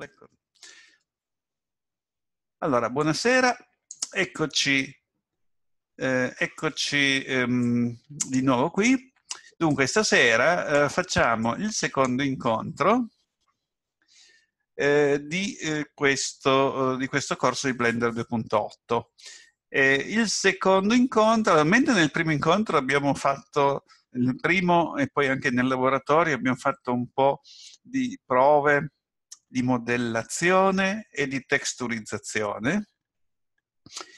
Blackboard. Allora, buonasera, eccoci, eh, eccoci ehm, di nuovo qui. Dunque, stasera eh, facciamo il secondo incontro eh, di, eh, questo, eh, di, questo, corso di Blender 2.8. il secondo incontro, mentre nel primo incontro abbiamo fatto nel primo e poi anche nel laboratorio abbiamo fatto un po' di prove di modellazione e di texturizzazione.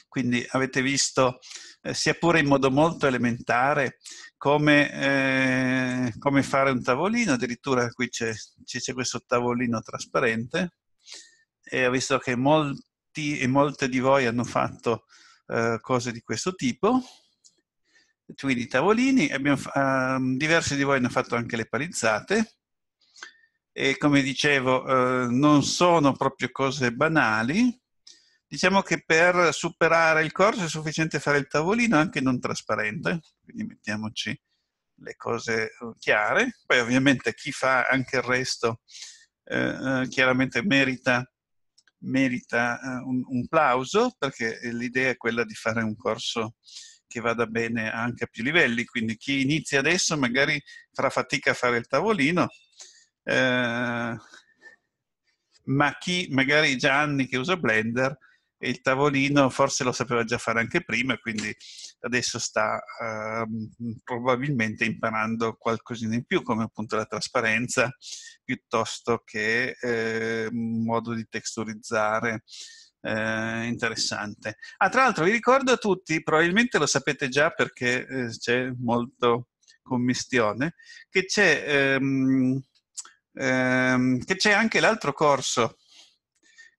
Quindi avete visto, eh, sia pure in modo molto elementare, come, eh, come fare un tavolino, addirittura qui c'è, questo tavolino trasparente, e ho visto che molti e molte di voi hanno fatto eh, cose di questo tipo, quindi tavolini, abbiamo, ehm, diversi di voi hanno fatto anche le palizzate, e come dicevo eh, non sono proprio cose banali. Diciamo che per superare il corso è sufficiente fare il tavolino anche non trasparente, quindi mettiamoci le cose eh, chiare. Poi ovviamente chi fa anche il resto eh, eh chiaramente merita, merita eh, un, un plauso perché l'idea è quella di fare un corso che vada bene anche a più livelli, quindi chi inizia adesso magari farà fatica a fare il tavolino, eh, ma chi magari già anni che usa Blender e il tavolino forse lo sapeva già fare anche prima, quindi adesso sta eh, probabilmente imparando qualcosina in più, come appunto la trasparenza, piuttosto che eh, un modo di texturizzare eh, interessante. Ah, tra l'altro vi ricordo a tutti, probabilmente lo sapete già perché eh, c'è molto commistione, che c'è... Ehm, ehm, che c'è anche l'altro corso,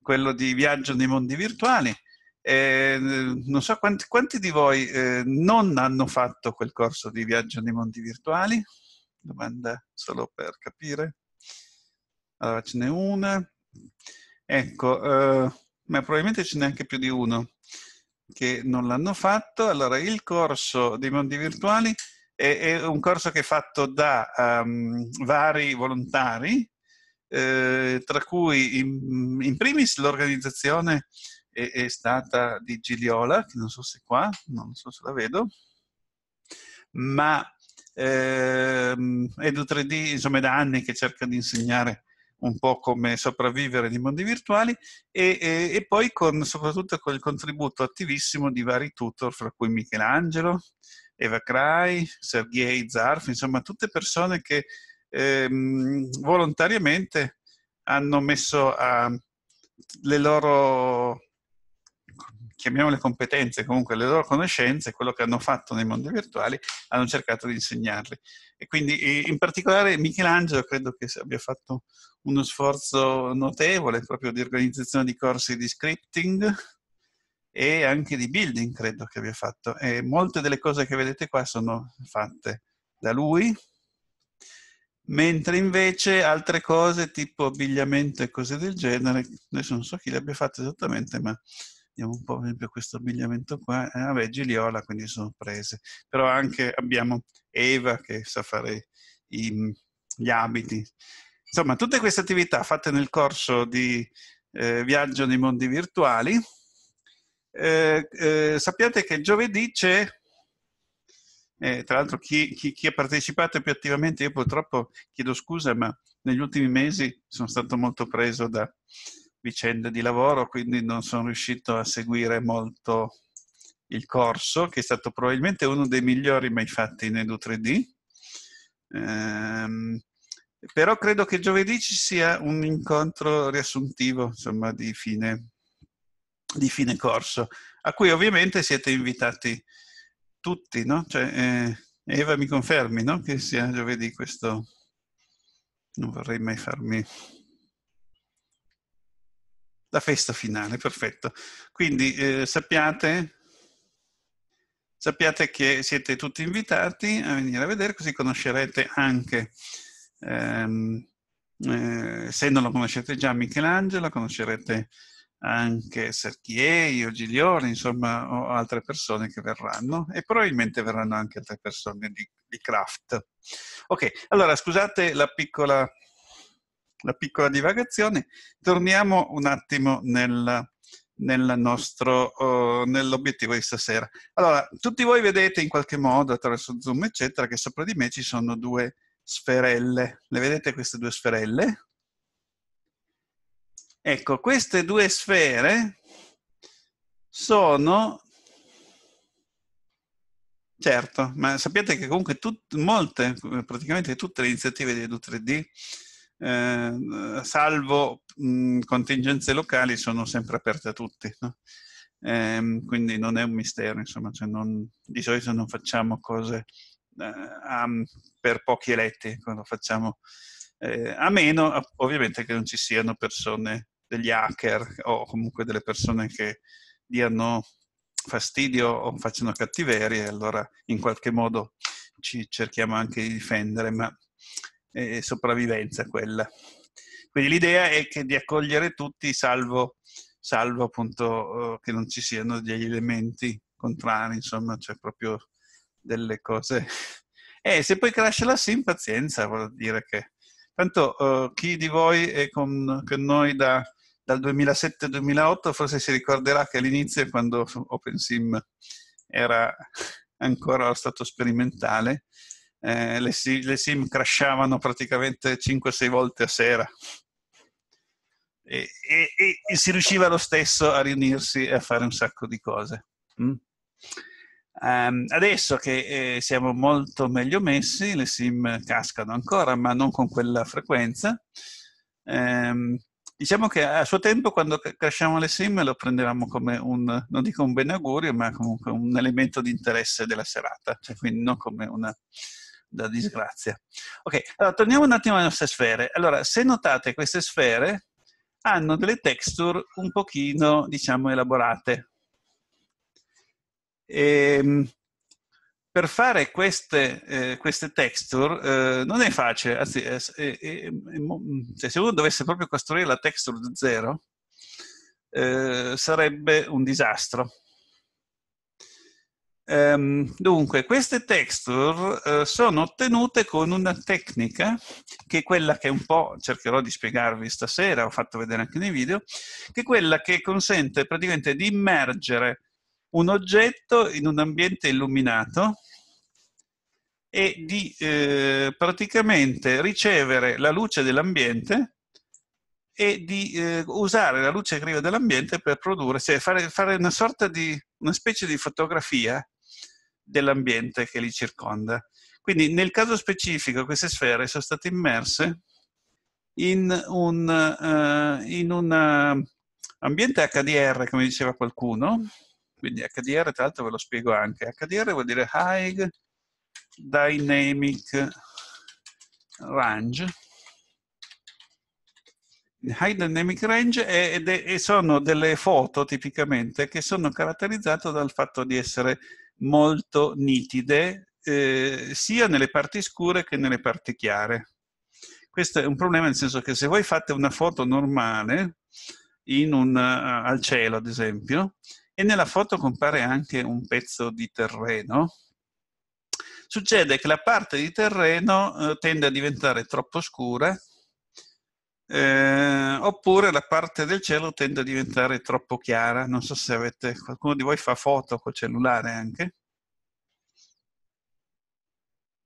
quello di viaggio nei mondi virtuali. Eh, non so quanti, quanti di voi eh, non hanno fatto quel corso di viaggio nei mondi virtuali? Domanda solo per capire. Allora ce n'è una. Ecco, eh, ma probabilmente ce n'è anche più di uno che non l'hanno fatto. Allora, il corso dei mondi virtuali è, è un corso che è fatto da um, vari volontari, eh, tra cui in, in primis l'organizzazione è, è, stata di Giliola, che non so se è qua, non so se la vedo, ma eh, Edu3D insomma è da anni che cerca di insegnare un po' come sopravvivere nei mondi virtuali e, e, e poi con, soprattutto con il contributo attivissimo di vari tutor, fra cui Michelangelo, Eva Cray, Sergei Zarf, insomma tutte persone che ehm, volontariamente hanno messo a, le loro, chiamiamole competenze, comunque le loro conoscenze, quello che hanno fatto nei mondi virtuali, hanno cercato di insegnarli. E quindi in particolare Michelangelo credo che abbia fatto uno sforzo notevole proprio di organizzazione di corsi di scripting, e anche di building credo che abbia fatto. E molte delle cose che vedete qua sono fatte da lui, mentre invece altre cose tipo abbigliamento e cose del genere, adesso non so chi le abbia fatte esattamente, ma vediamo un po' per esempio questo abbigliamento qua, ah beh Giliola quindi sono prese, però anche abbiamo Eva che sa fare i, gli abiti. Insomma, tutte queste attività fatte nel corso di eh, viaggio nei mondi virtuali, eh, eh, sappiate che giovedì c'è, eh, tra l'altro chi, chi, chi, ha partecipato più attivamente, io purtroppo chiedo scusa, ma negli ultimi mesi sono stato molto preso da vicende di lavoro, quindi non sono riuscito a seguire molto il corso, che è stato probabilmente uno dei migliori mai fatti in Edu3D. Ehm, però credo che giovedì ci sia un incontro riassuntivo, insomma, di fine di fine corso, a cui ovviamente siete invitati tutti, no? Cioè, eh, Eva mi confermi, no? Che sia giovedì questo... Non vorrei mai farmi... La festa finale, perfetto. Quindi eh, sappiate, sappiate che siete tutti invitati a venire a vedere, così conoscerete anche... Ehm, eh, se non lo conoscete già Michelangelo, conoscerete anche Serchiei o Giglione, insomma, o altre persone che verranno e probabilmente verranno anche altre persone di, di Kraft. Ok, allora scusate la piccola, la piccola divagazione, torniamo un attimo nel, nel nostro, uh, nell'obiettivo di stasera. Allora, tutti voi vedete in qualche modo attraverso Zoom, eccetera, che sopra di me ci sono due sferelle. Le vedete queste due sferelle? Ecco, queste due sfere sono... Certo, ma sapete che comunque tut, molte, praticamente tutte le iniziative di Edu3D, eh, salvo mh, contingenze locali, sono sempre aperte a tutti. No? Eh, quindi non è un mistero, insomma, cioè non, di solito non facciamo cose eh, a, per pochi eletti, quando facciamo eh, a meno ovviamente che non ci siano persone degli hacker o comunque delle persone che diano fastidio o facciano cattiverie, allora in qualche modo ci cerchiamo anche di difendere, ma eh, è sopravvivenza quella. Quindi l'idea è che di accogliere tutti, salvo, salvo appunto eh, che non ci siano degli elementi contrari, insomma, cioè proprio delle cose. E eh, se poi cresce la sim, pazienza, vuol dire che... Tanto uh, chi di voi è con, con noi da dal 2007-2008 forse si ricorderà che all'inizio quando OpenSim era ancora allo stato sperimentale eh, le, le, sim crashavano praticamente 5-6 volte a sera e, e, e, si riusciva lo stesso a riunirsi e a fare un sacco di cose. Mm. Um, adesso che eh, siamo molto meglio messi, le sim cascano ancora, ma non con quella frequenza. Um, Diciamo che a suo tempo, quando cresciamo le sim, lo prendevamo come un, non dico un ben augurio, ma comunque un elemento di interesse della serata, cioè certo. quindi non come una, una disgrazia. Ok, allora torniamo un attimo alle nostre sfere. Allora, se notate, queste sfere hanno delle texture un pochino, diciamo, elaborate. E, ehm, per fare queste, eh, queste texture eh, non è facile, anzi, è, è, è, cioè, se uno dovesse proprio costruire la texture da zero, eh, sarebbe un disastro. Um, dunque, queste texture eh, sono ottenute con una tecnica, che è quella che un po' cercherò di spiegarvi stasera, ho fatto vedere anche nei video, che è quella che consente praticamente di immergere un oggetto in un ambiente illuminato e di eh, praticamente ricevere la luce dell'ambiente e di eh, usare la luce che arriva dall'ambiente per produrre, cioè fare, fare, una sorta di, una specie di fotografia dell'ambiente che li circonda. Quindi nel caso specifico queste sfere sono state immerse in un, uh, in un ambiente HDR, come diceva qualcuno, quindi HDR, tra l'altro ve lo spiego anche, HDR vuol dire High Dynamic Range, High Dynamic Range è, è, è, sono delle foto tipicamente che sono caratterizzate dal fatto di essere molto nitide eh, sia nelle parti scure che nelle parti chiare. Questo è un problema nel senso che se voi fate una foto normale un, uh, al cielo ad esempio e nella foto compare anche un pezzo di terreno. Succede che la parte di terreno eh, tende a diventare troppo scura eh, oppure la parte del cielo tende a diventare troppo chiara. Non so se avete, qualcuno di voi fa foto col cellulare anche.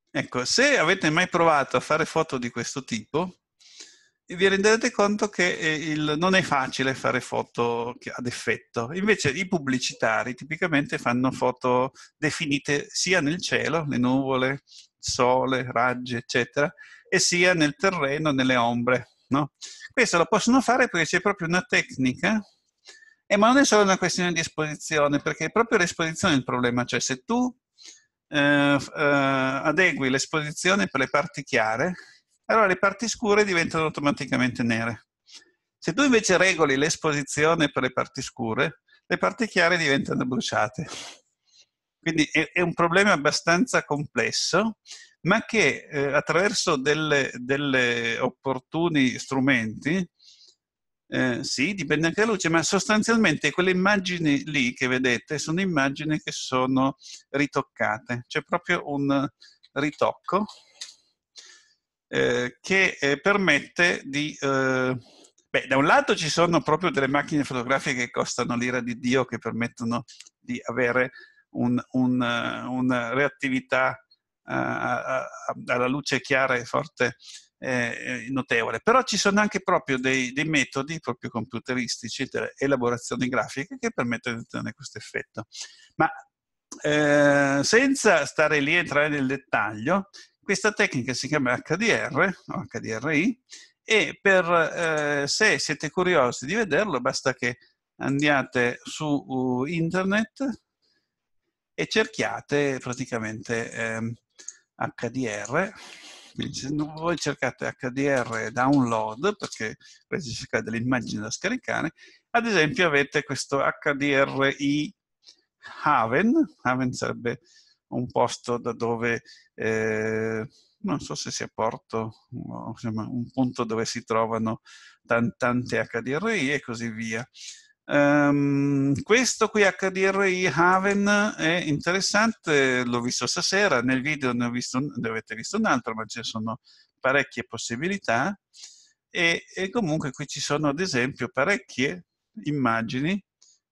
Ecco, se avete mai provato a fare foto di questo tipo, vi rendete conto che eh, il, non è facile fare foto ad effetto. Invece i pubblicitari tipicamente fanno foto definite sia nel cielo, le nuvole, sole, raggi, eccetera, e sia nel terreno, nelle ombre. No? Questo lo possono fare perché c'è proprio una tecnica, eh, ma non è solo una questione di esposizione, perché è proprio l'esposizione il problema. Cioè se tu eh, eh, adegui l'esposizione per le parti chiare, allora le parti scure diventano automaticamente nere. Se tu invece regoli l'esposizione per le parti scure, le parti chiare diventano bruciate. Quindi è, è un problema abbastanza complesso, ma che eh, attraverso degli opportuni strumenti, eh, sì, dipende anche dalla luce, ma sostanzialmente quelle immagini lì che vedete sono immagini che sono ritoccate. C'è proprio un ritocco eh, che eh, permette di... Eh, beh, da un lato ci sono proprio delle macchine fotografiche che costano l'ira di Dio, che permettono di avere un, un, eh, una reattività eh, alla luce chiara e forte eh, notevole. Però ci sono anche proprio dei, dei metodi proprio computeristici, delle elaborazioni grafiche che permettono di ottenere questo effetto. Ma eh, senza stare lì a entrare nel dettaglio, questa tecnica si chiama HDR o HDRI e per, eh, se siete curiosi di vederlo basta che andiate su internet e cerchiate praticamente eh, HDR voi cercate HDR download perché questa cerca delle immagini da scaricare ad esempio avete questo HDRI Haven Haven sarebbe un posto da dove, eh, non so se sia Porto, insomma, un punto dove si trovano tante HDRI e così via. Um, questo qui HDRI Haven è interessante, l'ho visto stasera, nel video ne, visto, ne avete visto un altro, ma ci sono parecchie possibilità e, e comunque qui ci sono ad esempio parecchie immagini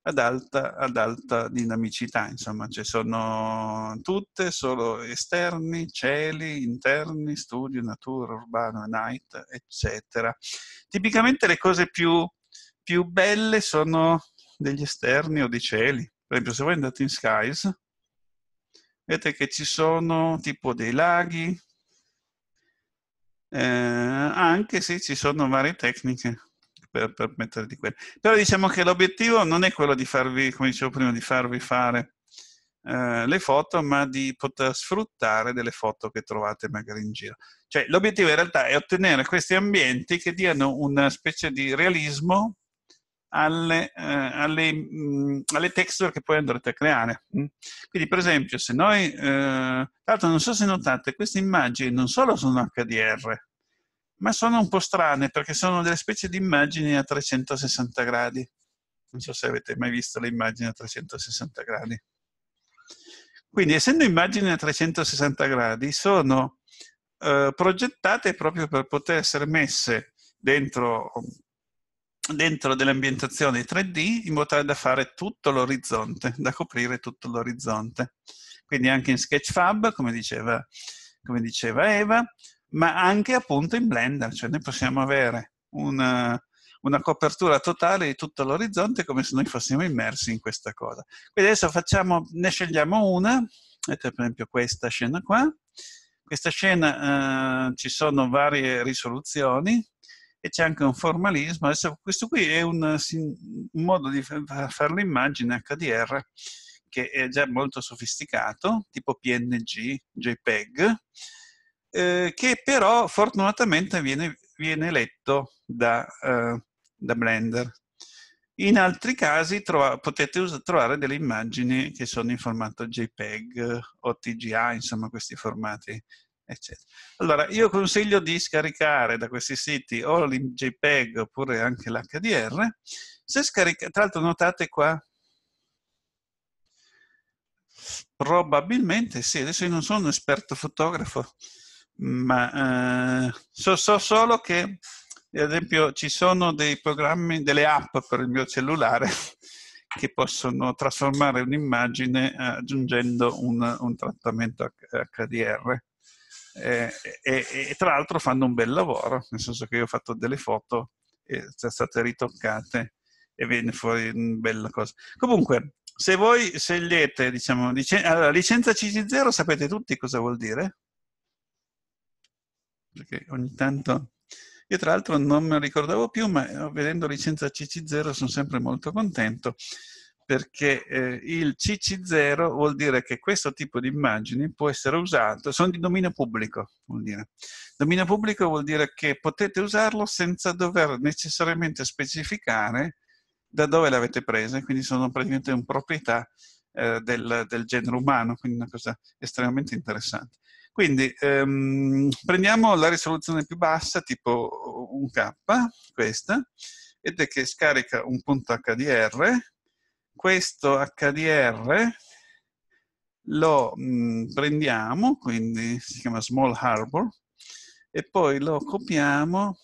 ad alta, ad alta dinamicità, insomma, ci cioè, sono tutte, solo esterni, cieli, interni, studio, natura, urbano, night, eccetera. Tipicamente le cose più, più belle sono degli esterni o dei cieli. Per esempio, se voi andate in Skies, vedete che ci sono tipo dei laghi, eh, anche se ci sono varie tecniche per permettere di quello. Però diciamo che l'obiettivo non è quello di farvi, come dicevo prima, di farvi fare eh, le foto, ma di poter sfruttare delle foto che trovate magari in giro. Cioè l'obiettivo in realtà è ottenere questi ambienti che diano una specie di realismo alle, eh, alle, mh, mm, alle, texture che poi andrete a creare. Mm? Quindi, per esempio, se noi, eh, tra l'altro, non so se notate, queste immagini non solo sono HDR, ma sono un po' strane perché sono delle specie di immagini a 360 gradi. Non so se avete mai visto le immagini a 360 gradi. Quindi, essendo immagini a 360 gradi, sono eh, progettate proprio per poter essere messe dentro, dentro delle ambientazioni 3D in modo tale da fare tutto l'orizzonte, da coprire tutto l'orizzonte. Quindi anche in Sketchfab, come diceva, come diceva Eva, ma anche appunto in Blender, cioè noi possiamo avere una, eh, una copertura totale di tutto l'orizzonte come se noi fossimo immersi in questa cosa. Quindi adesso facciamo, ne scegliamo una, per esempio questa scena qua. Questa scena eh, ci sono varie risoluzioni e c'è anche un formalismo. Adesso questo qui è un, eh, un modo di fare l'immagine HDR che è già molto sofisticato, tipo PNG, JPEG, eh, che però fortunatamente viene, viene letto da, eh, da, Blender. In altri casi trova, potete us- trovare delle immagini che sono in formato JPEG eh, o TGA, insomma questi formati Eccetera. Allora, io consiglio di scaricare da questi siti o JPEG oppure anche l'HDR. Se scarica, tra l'altro notate qua, probabilmente sì, adesso io non sono un esperto fotografo, ma eh, so, so, solo che, ad esempio, ci sono dei programmi, delle app per il mio cellulare che possono trasformare un'immagine eh, aggiungendo un, un trattamento HDR. Eh, e, e, tra l'altro fanno un bel lavoro, nel senso che io ho fatto delle foto e sono state ritoccate e viene fuori una bella cosa. Comunque, se voi scegliete, diciamo, licen- allora, licenza CC0 sapete tutti cosa vuol dire? perché ogni tanto... Io tra l'altro non me lo ricordavo più, ma eh, vedendo licenza CC0 sono sempre molto contento, perché eh, il CC0 vuol dire che questo tipo di immagini può essere usato, sono di dominio pubblico, vuol dire. Dominio pubblico vuol dire che potete usarlo senza dover necessariamente specificare da dove l'avete presa, quindi sono praticamente un proprietà eh, del, del genere umano, quindi una cosa estremamente interessante. Quindi ehm, prendiamo la risoluzione più bassa, tipo un K, questa, ed è che scarica un punto HDR. Questo HDR lo mh, mm, prendiamo, quindi si chiama Small Harbor, e poi lo copiamo.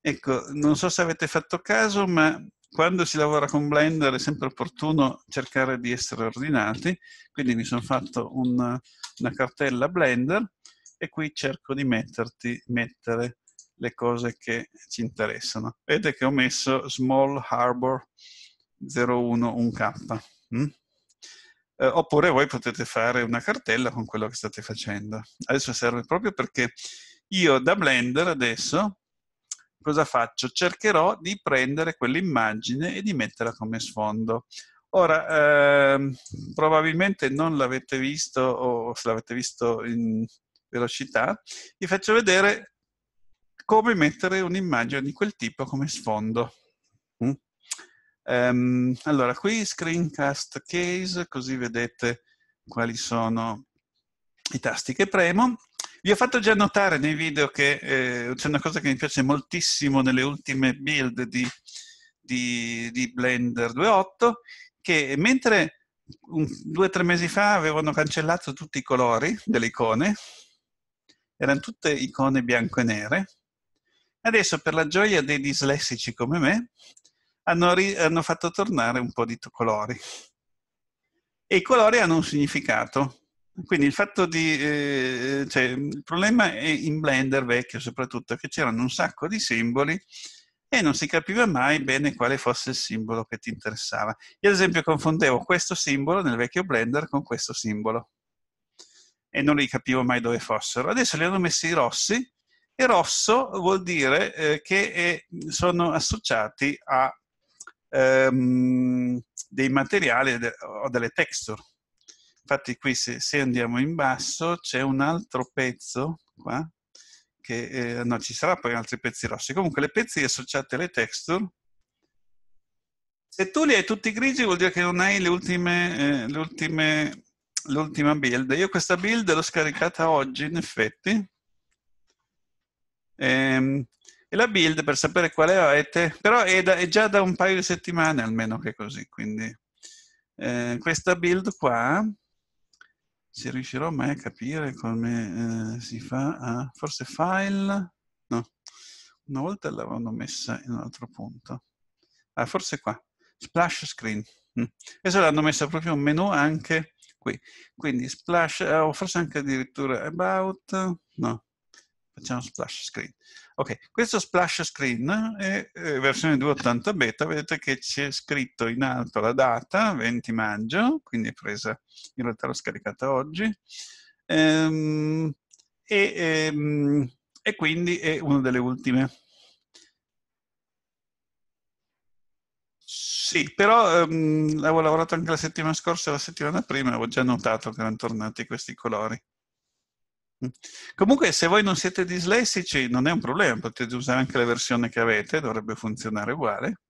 Ecco, non so se avete fatto caso, ma quando si lavora con Blender è sempre opportuno cercare di essere ordinati, quindi mi sono fatto una, una cartella Blender e qui cerco di metterti, mettere le cose che ci interessano. Vedete che ho messo Small Harbor 011K. Mm? Eh, oppure voi potete fare una cartella con quello che state facendo. Adesso serve proprio perché io da Blender adesso cosa faccio? Cercherò di prendere quell'immagine e di metterla come sfondo. Ora, eh, probabilmente non l'avete visto o se l'avete visto in velocità, vi faccio vedere come mettere un'immagine di quel tipo come sfondo. Mm? Um, allora, qui screencast case, così vedete quali sono i tasti che premo. Vi ho fatto già notare nei video che eh, c'è una cosa che mi piace moltissimo nelle ultime build di, di, di Blender 2.8, che mentre un, due o tre mesi fa avevano cancellato tutti i colori delle icone, erano tutte icone bianco e nere, adesso per la gioia dei dislessici come me, hanno, ri, hanno fatto tornare un po' di colori. E i colori hanno un significato quindi il fatto di... Eh, cioè, il problema è in Blender vecchio soprattutto, che c'erano un sacco di simboli e non si capiva mai bene quale fosse il simbolo che ti interessava. Io ad esempio confondevo questo simbolo nel vecchio Blender con questo simbolo e non li capivo mai dove fossero. Adesso li hanno messi rossi e rosso vuol dire eh, che è, eh, sono associati a ehm, dei materiali o delle texture infatti qui se, se, andiamo in basso c'è un altro pezzo qua, che eh, no, ci sarà poi altri pezzi rossi. Comunque le pezzi associate alle texture, se tu li hai tutti grigi vuol dire che non hai le ultime, eh, le ultime l'ultima build. Io questa build l'ho scaricata oggi, in effetti. E, ehm, e la build, per sapere quale avete, però è, da, è, già da un paio di settimane almeno che è così, quindi... Eh, questa build qua se riuscirò mai a capire come eh, si fa a... forse file... no, una volta l'avevano messa in un altro punto. Ah, forse qua, splash screen. Mm. Adesso l'hanno messa proprio un menu anche qui. Quindi splash, eh, o oh, forse anche addirittura about, no, facciamo splash screen. Ok, questo splash screen è versione 2.80 beta, vedete che c'è scritto in alto la data, 20 maggio, quindi è presa, in realtà l'ho scaricata oggi, ehm, e, ehm, e quindi è una delle ultime. Sì, però ehm, avevo lavorato anche la settimana scorsa e la settimana prima, avevo già notato che erano tornati questi colori. Comunque, se voi non siete dislessici, non è un problema, potete usare anche la versione che avete, dovrebbe funzionare uguale.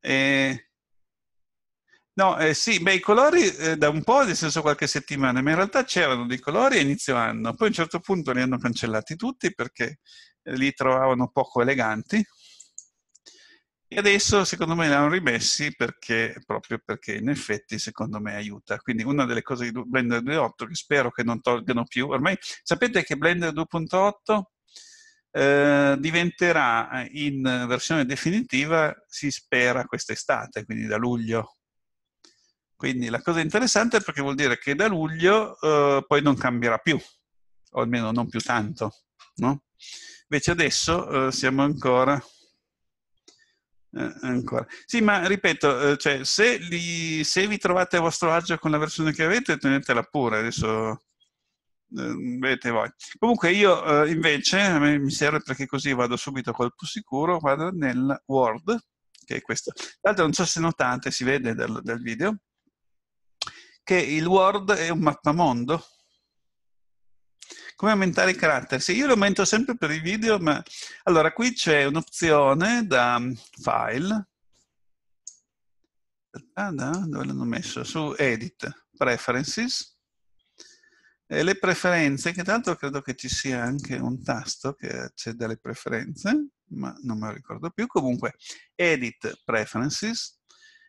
E... No, eh, sì, beh, i colori eh, da un po', nel senso qualche settimana, ma in realtà c'erano dei colori a inizio anno, poi a un certo punto li hanno cancellati tutti perché eh, li trovavano poco eleganti e adesso secondo me l'hanno rimessi perché, proprio perché in effetti secondo me aiuta. Quindi una delle cose di Blender 2.8 che spero che non tolgano più, ormai sapete che Blender 2.8 eh, diventerà eh, in versione definitiva, si spera quest'estate, quindi da luglio. Quindi la cosa interessante è perché vuol dire che da luglio eh, poi non cambierà più, o almeno non più tanto. No? Invece adesso eh, siamo ancora eh, ancora. Sì, ma ripeto, eh, cioè, se, li, se, vi trovate a vostro agio con la versione che avete, tenetela pure, adesso eh, vedete voi. Comunque io eh, invece, a me mi serve perché così vado subito col più sicuro, vado nel Word, che è questo. L'altro non so se notate, si vede dal, dal video, che il Word è un mappamondo, come aumentare i caratteri. Sì, io li aumento sempre per i video, ma allora qui c'è un'opzione da mm, file. dove l'hanno messo? Su Edit, Preferences. E le preferenze, che tra l'altro credo che ci sia anche un tasto che accede alle preferenze, ma non me lo ricordo più. Comunque, Edit Preferences.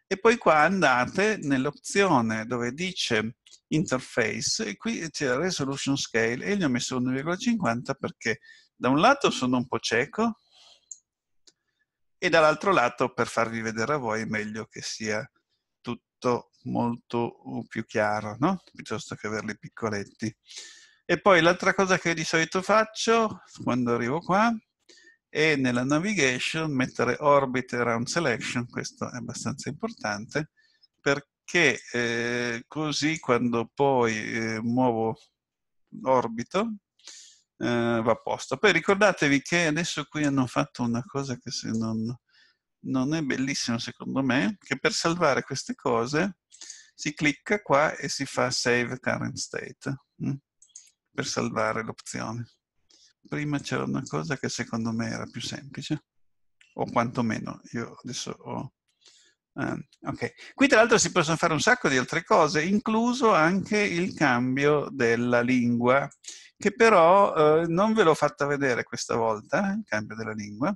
E poi qua andate nell'opzione dove dice interface e qui c'è resolution scale e io ho messo 1,50 perché da un lato sono un po' cieco e dall'altro lato per farvi vedere a voi è meglio che sia tutto molto uh, più chiaro, no? piuttosto che averli piccoletti. E poi l'altra cosa che di solito faccio quando arrivo qua e nella navigation mettere orbit around selection, questo è abbastanza importante, perché eh, così quando poi eh, muovo orbito eh, va a posto. Poi ricordatevi che adesso qui hanno fatto una cosa che se non, non è bellissima secondo me, che per salvare queste cose si clicca qua e si fa Save Current State, mh? Mm, per salvare l'opzione prima c'era una cosa che secondo me era più semplice, o quantomeno io adesso ho... Um, ok, qui tra l'altro si possono fare un sacco di altre cose, incluso anche il cambio della lingua, che però eh, non ve l'ho fatta vedere questa volta, il cambio della lingua,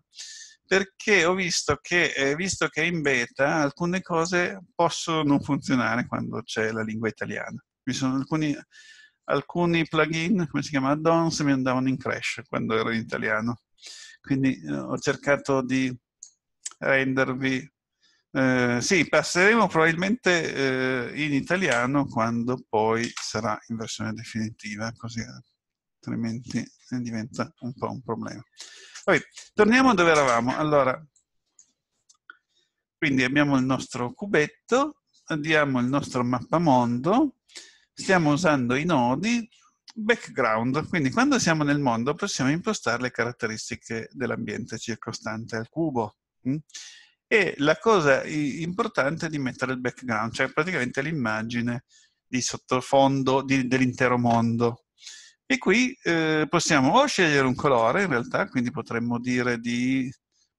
perché ho visto che, eh, visto che in beta alcune cose possono non funzionare quando c'è la lingua italiana. Ci sono alcuni alcuni plugin, come si chiama, add-ons, mi andavano in crash quando ero in italiano. Quindi eh, ho cercato di rendervi... Eh, sì, passeremo probabilmente eh, in italiano quando poi sarà in versione definitiva, così eh, altrimenti eh, diventa un po' un problema. Poi, torniamo dove eravamo. Allora, quindi abbiamo il nostro cubetto, abbiamo il nostro mappamondo, stiamo usando i nodi background, quindi quando siamo nel mondo possiamo impostare le caratteristiche dell'ambiente circostante al cubo. Mm? E la cosa importante è di mettere il background, cioè praticamente l'immagine di sottofondo dell'intero mondo. E qui eh, possiamo o scegliere un colore, in realtà, quindi potremmo dire di...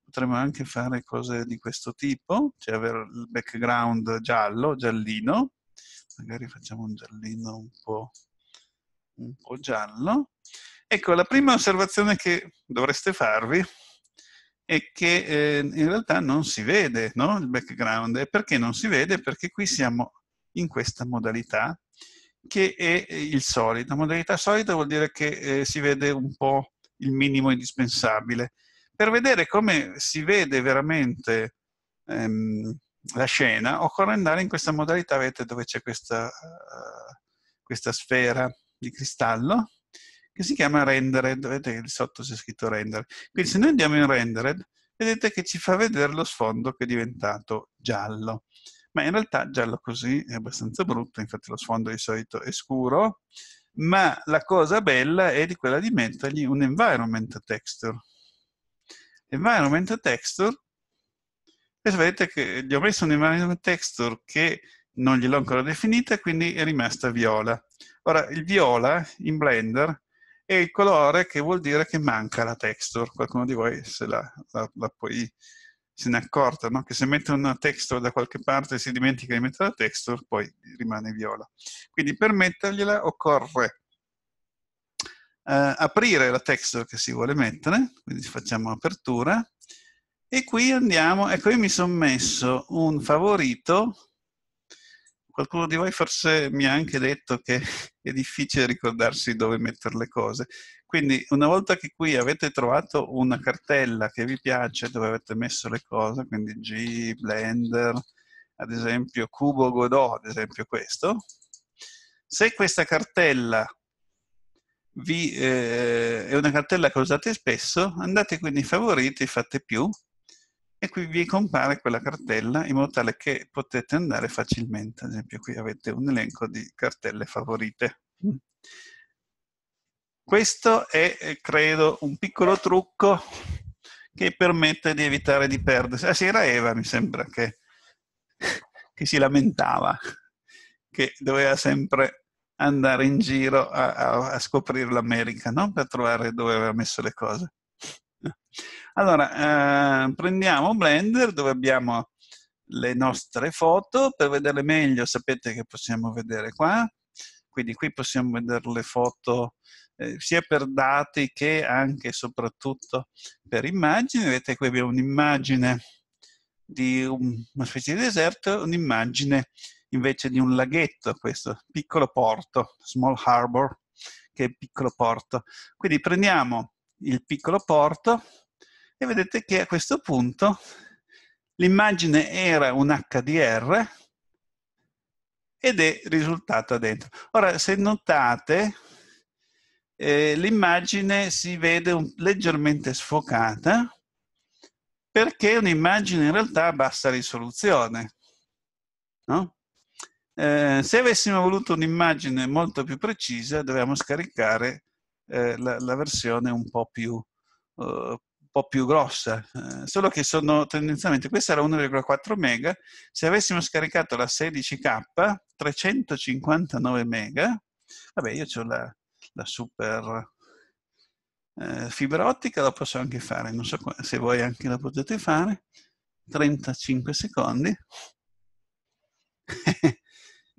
potremmo anche fare cose di questo tipo, cioè avere il background giallo, giallino, magari facciamo un giallino un po', un po' giallo. Ecco, la prima osservazione che dovreste farvi è che eh, in realtà non si vede no? il background. E perché non si vede? Perché qui siamo in questa modalità che è il solido. Modalità solida vuol dire che eh, si vede un po' il minimo indispensabile. Per vedere come si vede veramente ehm, la scena, occorre andare in questa modalità, vedete dove c'è questa, uh, questa sfera di cristallo, che si chiama rendered, vedete che sotto c'è scritto rendered. Quindi se noi andiamo in rendered, vedete che ci fa vedere lo sfondo che è diventato giallo. Ma in realtà giallo così è abbastanza brutto, infatti lo sfondo di solito è scuro, ma la cosa bella è di quella di mettergli un environment texture. Environment texture e sapete che gli ho messo un'immagine texture che non gliel'ho ancora definita e quindi è rimasta viola. Ora, il viola in Blender è il colore che vuol dire che manca la texture. Qualcuno di voi se, la, la, la poi, se ne è accorta, no? che se mette una texture da qualche parte e si dimentica di mettere la texture, poi rimane viola. Quindi per mettergliela occorre eh, aprire la texture che si vuole mettere, quindi facciamo apertura, e qui andiamo, ecco io mi sono messo un favorito, qualcuno di voi forse mi ha anche detto che è difficile ricordarsi dove mettere le cose, quindi una volta che qui avete trovato una cartella che vi piace dove avete messo le cose, quindi G, Blender, ad esempio Cubo Godot, ad esempio questo, se questa cartella vi, eh, è una cartella che usate spesso, andate quindi favoriti, fate più, e qui vi compare quella cartella in modo tale che potete andare facilmente. Ad esempio qui avete un elenco di cartelle favorite. Questo è, eh, credo, un piccolo trucco che permette di evitare di perdersi. Ah, sì, era Eva, mi sembra, che, che si lamentava, che doveva sempre andare in giro a, a, a scoprire l'America, no? Per trovare dove aveva messo le cose. Allora, eh, prendiamo Blender dove abbiamo le nostre foto. Per vederle meglio sapete che possiamo vedere qua. Quindi qui possiamo vedere le foto eh, sia per dati che anche e soprattutto per immagini. Vedete qui abbiamo un'immagine di una specie di deserto e un'immagine invece di un laghetto, questo piccolo porto, small harbor, che è piccolo porto. Quindi prendiamo il piccolo porto e vedete che a questo punto l'immagine era un HDR ed è risultata dentro. Ora, se notate, eh, l'immagine si vede un, leggermente sfocata perché è un'immagine in realtà a bassa risoluzione. No? Eh, se avessimo voluto un'immagine molto più precisa, dovevamo scaricare eh, la, la, versione un po' più, eh, po' più grossa, eh, solo che sono tendenzialmente, questa era 1,4 mega, se avessimo scaricato la 16K, 359 mega, vabbè io ho la, la super eh, fibra ottica, la posso anche fare, non so se voi anche la potete fare, 35 secondi.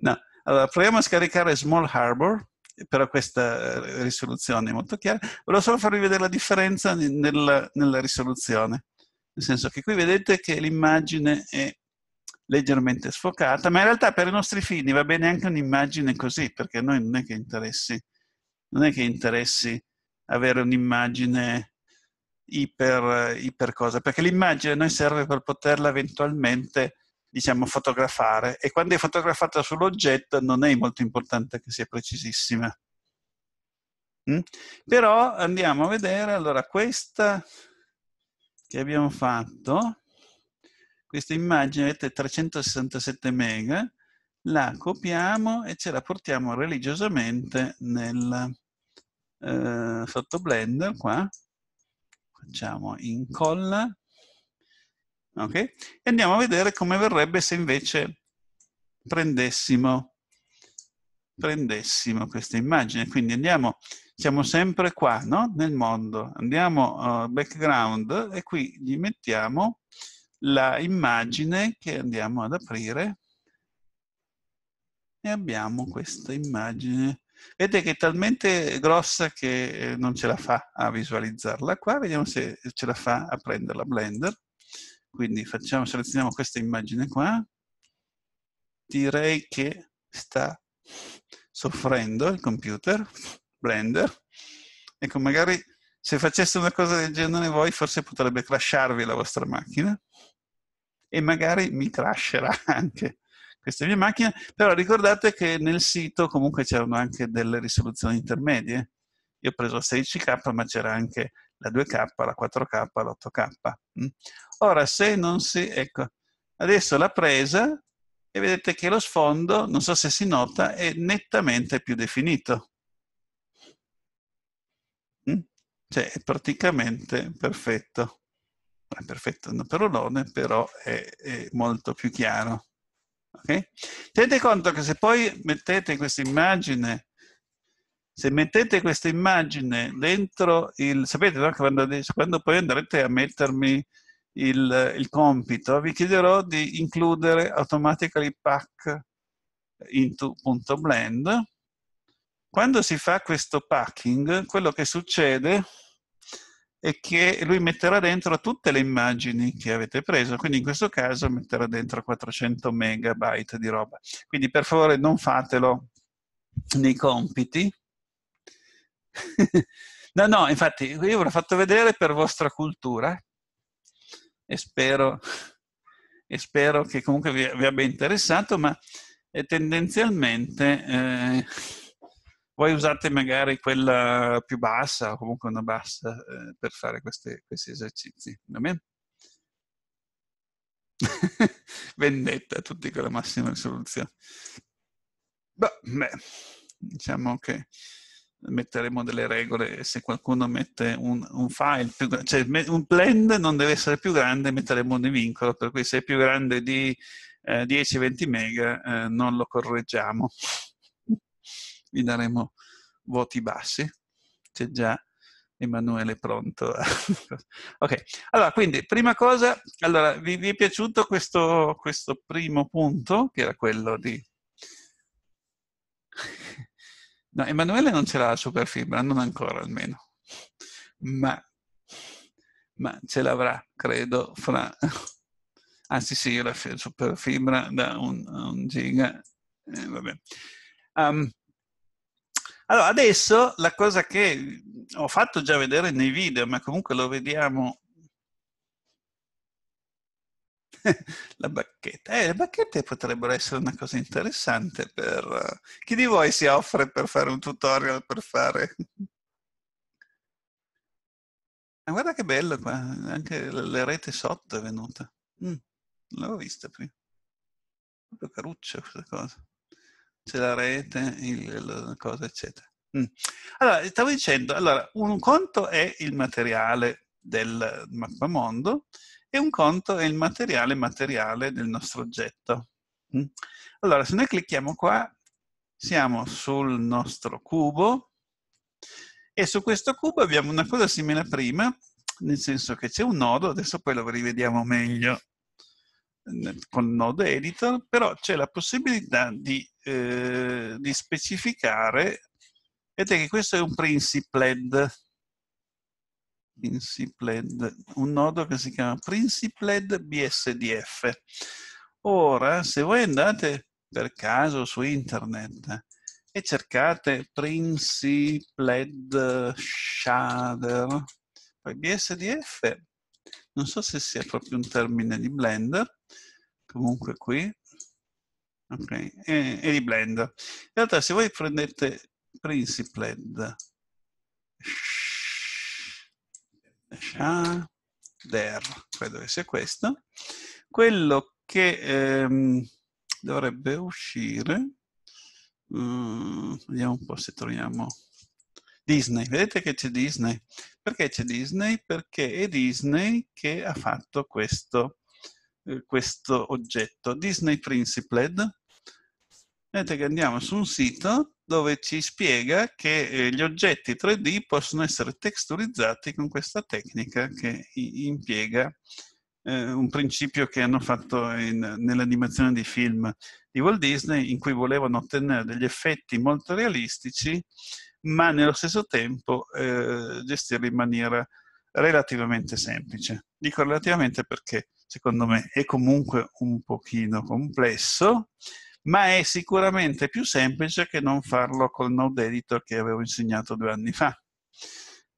no, allora proviamo a scaricare Small Harbor, però questa eh, risoluzione è molto chiara. Volevo solo farvi vedere la differenza nella, nella risoluzione, nel senso che qui vedete che l'immagine è leggermente sfocata, ma in realtà per i nostri fini va bene anche un'immagine così, perché a noi non è che interessi, non è che interessi avere un'immagine iper, iper cosa, perché l'immagine a noi serve per poterla eventualmente diciamo, fotografare e quando è fotografata sull'oggetto non è molto importante che sia precisissima. Mm? Però andiamo a vedere, allora questa che abbiamo fatto, questa immagine, vedete 367 mega, la copiamo e ce la portiamo religiosamente nel, eh, sotto Blender qua, facciamo incolla, Okay? E andiamo a vedere come verrebbe se invece prendessimo, prendessimo questa immagine. Quindi andiamo, siamo sempre qua, no? Nel mondo. Andiamo uh, background e qui gli mettiamo l'immagine che andiamo ad aprire e abbiamo questa immagine. Vedete che è talmente grossa che eh, non ce la fa a visualizzarla qua. Vediamo se ce la fa a prenderla Blender. Quindi facciamo, selezioniamo questa immagine qua. Direi che sta soffrendo il computer, Blender. Ecco, magari se faceste una cosa del genere voi forse potrebbe crasharvi la vostra macchina e magari mi crasherà anche questa mia macchina, però ricordate che nel sito comunque c'erano anche delle risoluzioni intermedie. Io ho preso la 16K, ma c'era anche la 2K, la 4K, l8 8K. Ora, se non si... Ecco, adesso la presa e vedete che lo sfondo, non so se si nota, è nettamente più definito. Mm? Cioè, è praticamente perfetto. È perfetto non per olone, però è, è molto più chiaro. Okay? Tenete conto che se poi mettete questa immagine se mettete questa immagine dentro il... Sapete, no? quando, quando, poi andrete a mettermi il, il compito, vi chiederò di includere automatically pack into.blend. Quando si fa questo packing, quello che succede è che lui metterà dentro tutte le immagini che avete preso, quindi in questo caso metterà dentro 400 megabyte di roba. Quindi per favore non fatelo nei compiti. no, no, infatti io ve l'ho fatto vedere per vostra cultura, e spero, e spero che comunque vi, vi, abbia interessato, ma eh, tendenzialmente eh, voi usate magari quella più bassa o comunque una bassa eh, per fare queste, questi esercizi, va bene? vendetta a tutti con la massima risoluzione. Beh, diciamo che metteremo delle regole se qualcuno mette un, un file più grande, cioè un blend non deve essere più grande, metteremo un vincolo, per cui se è più grande di eh, 10-20 mega eh, non lo correggiamo, vi daremo voti bassi, c'è già Emanuele pronto. ok, allora quindi prima cosa, allora vi, vi è piaciuto questo, questo primo punto che era quello di No, Emanuele non ce l'ha la superfibra, non ancora almeno, ma, ma ce l'avrà, credo, fra... Anzi ah, sì, io la superfibra da un, un giga, eh, vabbè. Um, allora, adesso la cosa che ho fatto già vedere nei video, ma comunque lo vediamo la bacchetta. Eh, le bacchette potrebbero essere una cosa interessante per... Eh, chi di voi si offre per fare un tutorial, per fare... Ma guarda che bello qua, anche la rete sotto è venuta. Mm, l'avevo vista prima. Proprio caruccia questa cosa. C'è la rete, il, la cosa, eccetera. Mm. Allora, stavo dicendo, allora, un conto è il materiale del mappamondo, e un conto è il materiale materiale del nostro oggetto. Mm? Allora, se noi clicchiamo qua, siamo sul nostro cubo e su questo cubo abbiamo una cosa simile a prima, nel senso che c'è un nodo, adesso poi lo rivediamo meglio con il nodo editor, però c'è la possibilità di, eh, di specificare, vedete che questo è un principled, principled, un nodo che si chiama principled bsdf. Ora, se voi andate per caso su internet e cercate principled shader, poi bsdf, non so se sia proprio un termine di Blender, comunque qui, ok, e, e di Blender. In realtà se voi prendete principled shader, shader, credo che sia questo, quello che ehm, dovrebbe uscire, mm, vediamo un po' se troviamo Disney, vedete che c'è Disney? Perché c'è Disney? Perché è Disney che ha fatto questo, eh, questo oggetto, Disney Principled. Vedete che andiamo su un sito dove ci spiega che eh, gli oggetti 3D possono essere texturizzati con questa tecnica che impiega eh, un principio che hanno fatto in, nell'animazione di film di Walt Disney in cui volevano ottenere degli effetti molto realistici ma nello stesso tempo eh, gestirli in maniera relativamente semplice. Dico relativamente perché secondo me è comunque un pochino complesso, ma è sicuramente più semplice che non farlo col Node Editor che avevo insegnato due anni fa,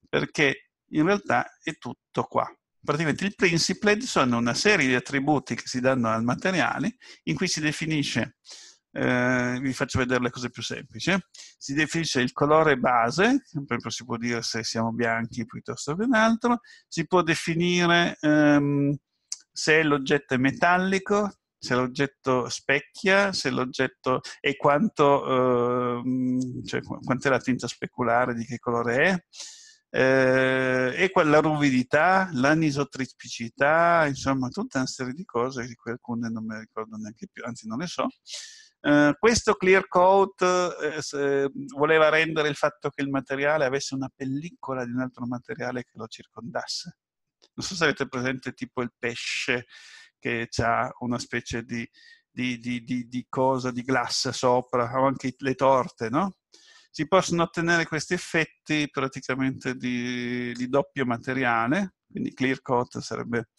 perché in realtà è tutto qua. Praticamente il principled sono una serie di attributi che si danno al materiale in cui si definisce eh, vi faccio vedere le cose più semplici. Eh. Si definisce il colore base, per esempio si può dire se siamo bianchi piuttosto che un altro, si può definire ehm, se l'oggetto è metallico, se l'oggetto specchia, se l'oggetto e quanto, eh, cioè, quant'è la tinta speculare, di che colore è. Eh, e quella ruvidità, l'anisotripicità, insomma tutta una serie di cose di cui alcune non mi ricordo neanche più, anzi non le so. Eh, questo clear coat eh, eh, voleva rendere il fatto che il materiale avesse una pellicola di un altro materiale che lo circondasse. Non so se avete presente tipo il pesce che ha una specie di, di, di, di, cosa, di glassa sopra, o anche le torte, no? Si possono ottenere questi effetti praticamente di, doppio materiale, quindi clear coat sarebbe,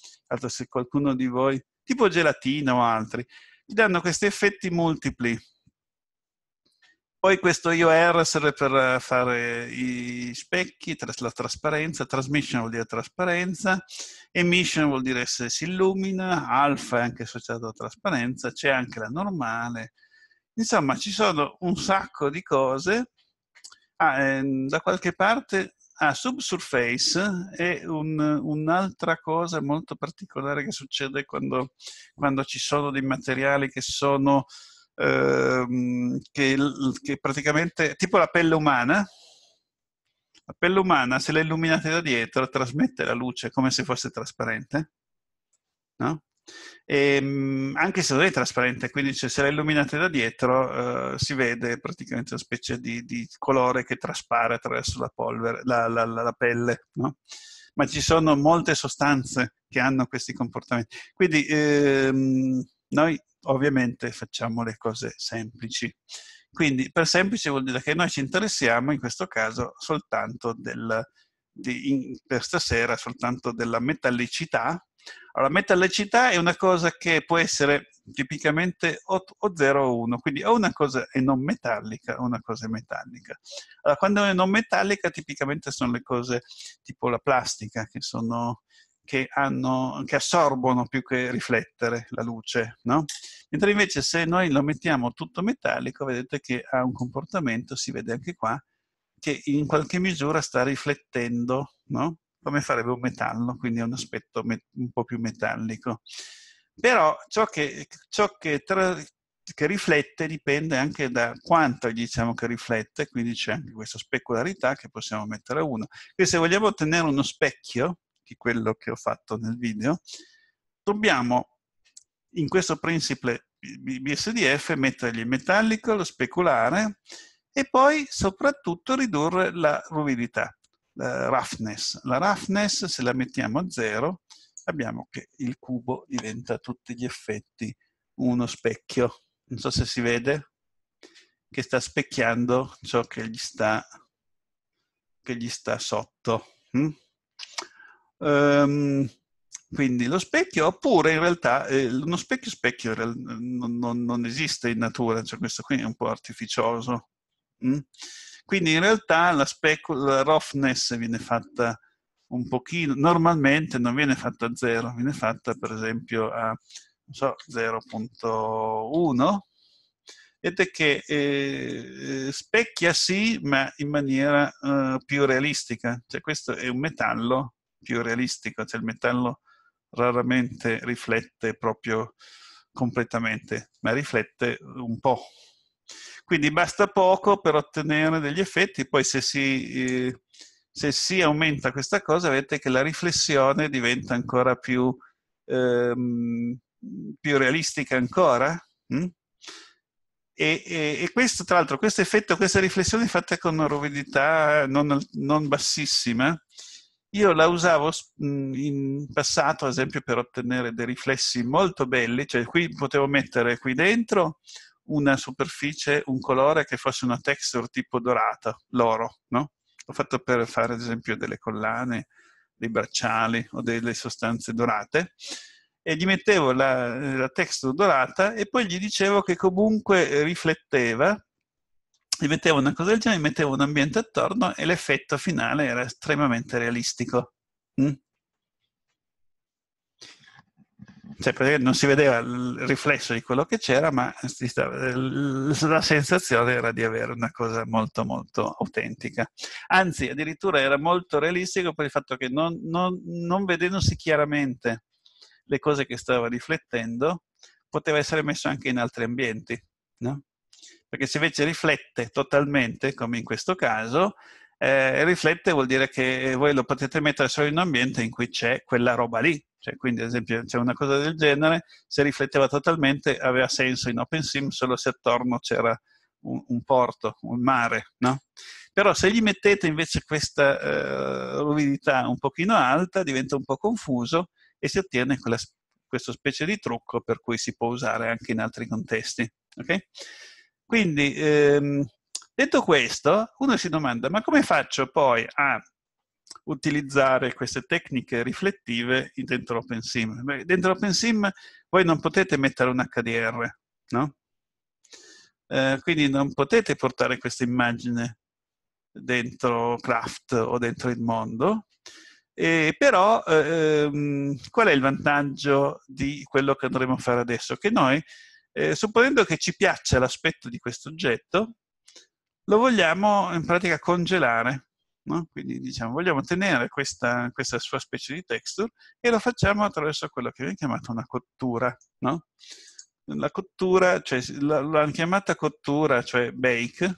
se qualcuno di voi, tipo gelatina o altri, gli danno questi effetti multipli, poi questo IOR serve per eh, fare i specchi, la trasparenza, transmission vuol dire trasparenza, emission vuol dire se si illumina, alfa è anche associato a trasparenza, c'è anche la normale. Insomma, ci sono un sacco di cose. Ah, ehm, da qualche parte, ah, subsurface è un, un'altra cosa molto particolare che succede quando, quando ci sono dei materiali che sono Ehm, che, che praticamente, tipo la pelle umana, la pelle umana, se la illuminate da dietro, trasmette la luce come se fosse trasparente, no? E, ehm, anche se non è trasparente, quindi cioè, se la illuminate da dietro eh, si vede praticamente una specie di, di, colore che traspare attraverso la polvere, la, la, la, la pelle, no? ma ci sono molte sostanze che hanno questi comportamenti. Quindi ehm, noi ovviamente facciamo le cose semplici. Quindi per semplice vuol dire che noi ci interessiamo in questo caso soltanto del, di, in, per stasera soltanto della metallicità. Allora, metallicità è una cosa che può essere tipicamente o, o 0 o 1, quindi o una cosa è non metallica o una cosa è metallica. Allora, quando è non metallica tipicamente sono le cose tipo la plastica, che sono che, hanno, che assorbono più che riflettere la luce, no? Mentre invece se noi lo mettiamo tutto metallico, vedete che ha un comportamento, si vede anche qua, che in qualche misura sta riflettendo, no? Come farebbe un metallo, quindi ha un aspetto un po' più metallico. Però ciò che, ciò che tra, che riflette dipende anche da quanto diciamo che riflette, quindi c'è anche questa specularità che possiamo mettere a 1. Quindi se vogliamo ottenere uno specchio, di quello che ho fatto nel video, dobbiamo in questo principe BSDF mettergli il metallico, lo speculare e poi soprattutto ridurre la ruvidità, la roughness. La roughness se la mettiamo a zero abbiamo che il cubo diventa a tutti gli effetti uno specchio. Non so se si vede che sta specchiando ciò che gli sta, che gli sta sotto. Mm? Um, quindi lo specchio, oppure in realtà eh, uno specchio specchio non, non, non, esiste in natura, cioè questo qui è un po' artificioso. Mm? Quindi in realtà la, specu- la roughness viene fatta un pochino, normalmente non viene fatta a zero, viene fatta per esempio a so, 0.1 ed è che eh, eh, specchia sì, ma in maniera eh, più realistica. Cioè questo è un metallo più realistico, cioè il metallo raramente riflette proprio completamente, ma riflette un po'. Quindi basta poco per ottenere degli effetti, poi se si, eh, se si aumenta questa cosa vedete che la riflessione diventa ancora più, ehm, più realistica ancora. Mm? E, e, e, questo, tra l'altro, questo effetto, questa riflessione fatta con una ruvidità non, non bassissima, io la usavo in passato, ad esempio, per ottenere dei riflessi molto belli, cioè qui potevo mettere qui dentro una superficie, un colore che fosse una texture tipo dorata, l'oro, no? L'ho fatto per fare, ad esempio, delle collane, dei bracciali o delle sostanze dorate e gli mettevo la, la texture dorata e poi gli dicevo che comunque rifletteva gli mettevo una cosa del genere, gli mettevo un ambiente attorno e l'effetto finale era estremamente realistico. Mm? Cioè, praticamente non si vedeva il riflesso di quello che c'era, ma la sensazione era di avere una cosa molto, molto autentica. Anzi, addirittura era molto realistico per il fatto che non, non, non vedendosi chiaramente le cose che stava riflettendo, poteva essere messo anche in altri ambienti, no? perché se invece riflette totalmente, come in questo caso, eh, riflette vuol dire che voi lo potete mettere solo in un ambiente in cui c'è quella roba lì. Cioè, quindi, ad esempio, c'è una cosa del genere, se rifletteva totalmente aveva senso in OpenSim solo se attorno c'era un, un porto, un mare, no? Però se gli mettete invece questa eh, ruvidità un pochino alta, diventa un po' confuso e si ottiene quella, questa specie di trucco per cui si può usare anche in altri contesti. ok? Quindi, ehm, detto questo, uno si domanda, ma come faccio poi a utilizzare queste tecniche riflettive dentro OpenSim? Beh, dentro OpenSim voi non potete mettere un HDR, no? Eh, quindi non potete portare questa immagine dentro Craft o dentro il mondo, eh, però ehm, qual è il vantaggio di quello che andremo a fare adesso? Che noi eh, supponendo che ci piaccia l'aspetto di questo oggetto, lo vogliamo in pratica congelare. No? Quindi diciamo, vogliamo tenere questa, questa, sua specie di texture e lo facciamo attraverso quello che viene chiamato una cottura. No? La cottura, cioè, l'hanno chiamata cottura, cioè bake,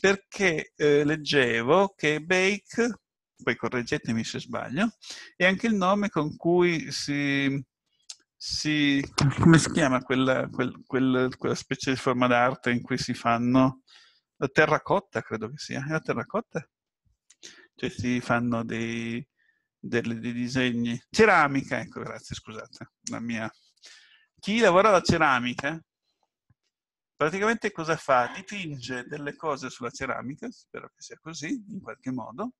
perché eh, leggevo che bake, poi correggetemi se sbaglio, è anche il nome con cui si si, come si chiama quella, quel, quel, quella specie di forma d'arte in cui si fanno la terracotta, credo che sia, è la terracotta? Cioè si fanno dei, dei, dei disegni, ceramica, ecco, grazie, scusate, la mia... Chi lavora la ceramica, praticamente cosa fa? Dipinge delle cose sulla ceramica, spero che sia così, in qualche modo,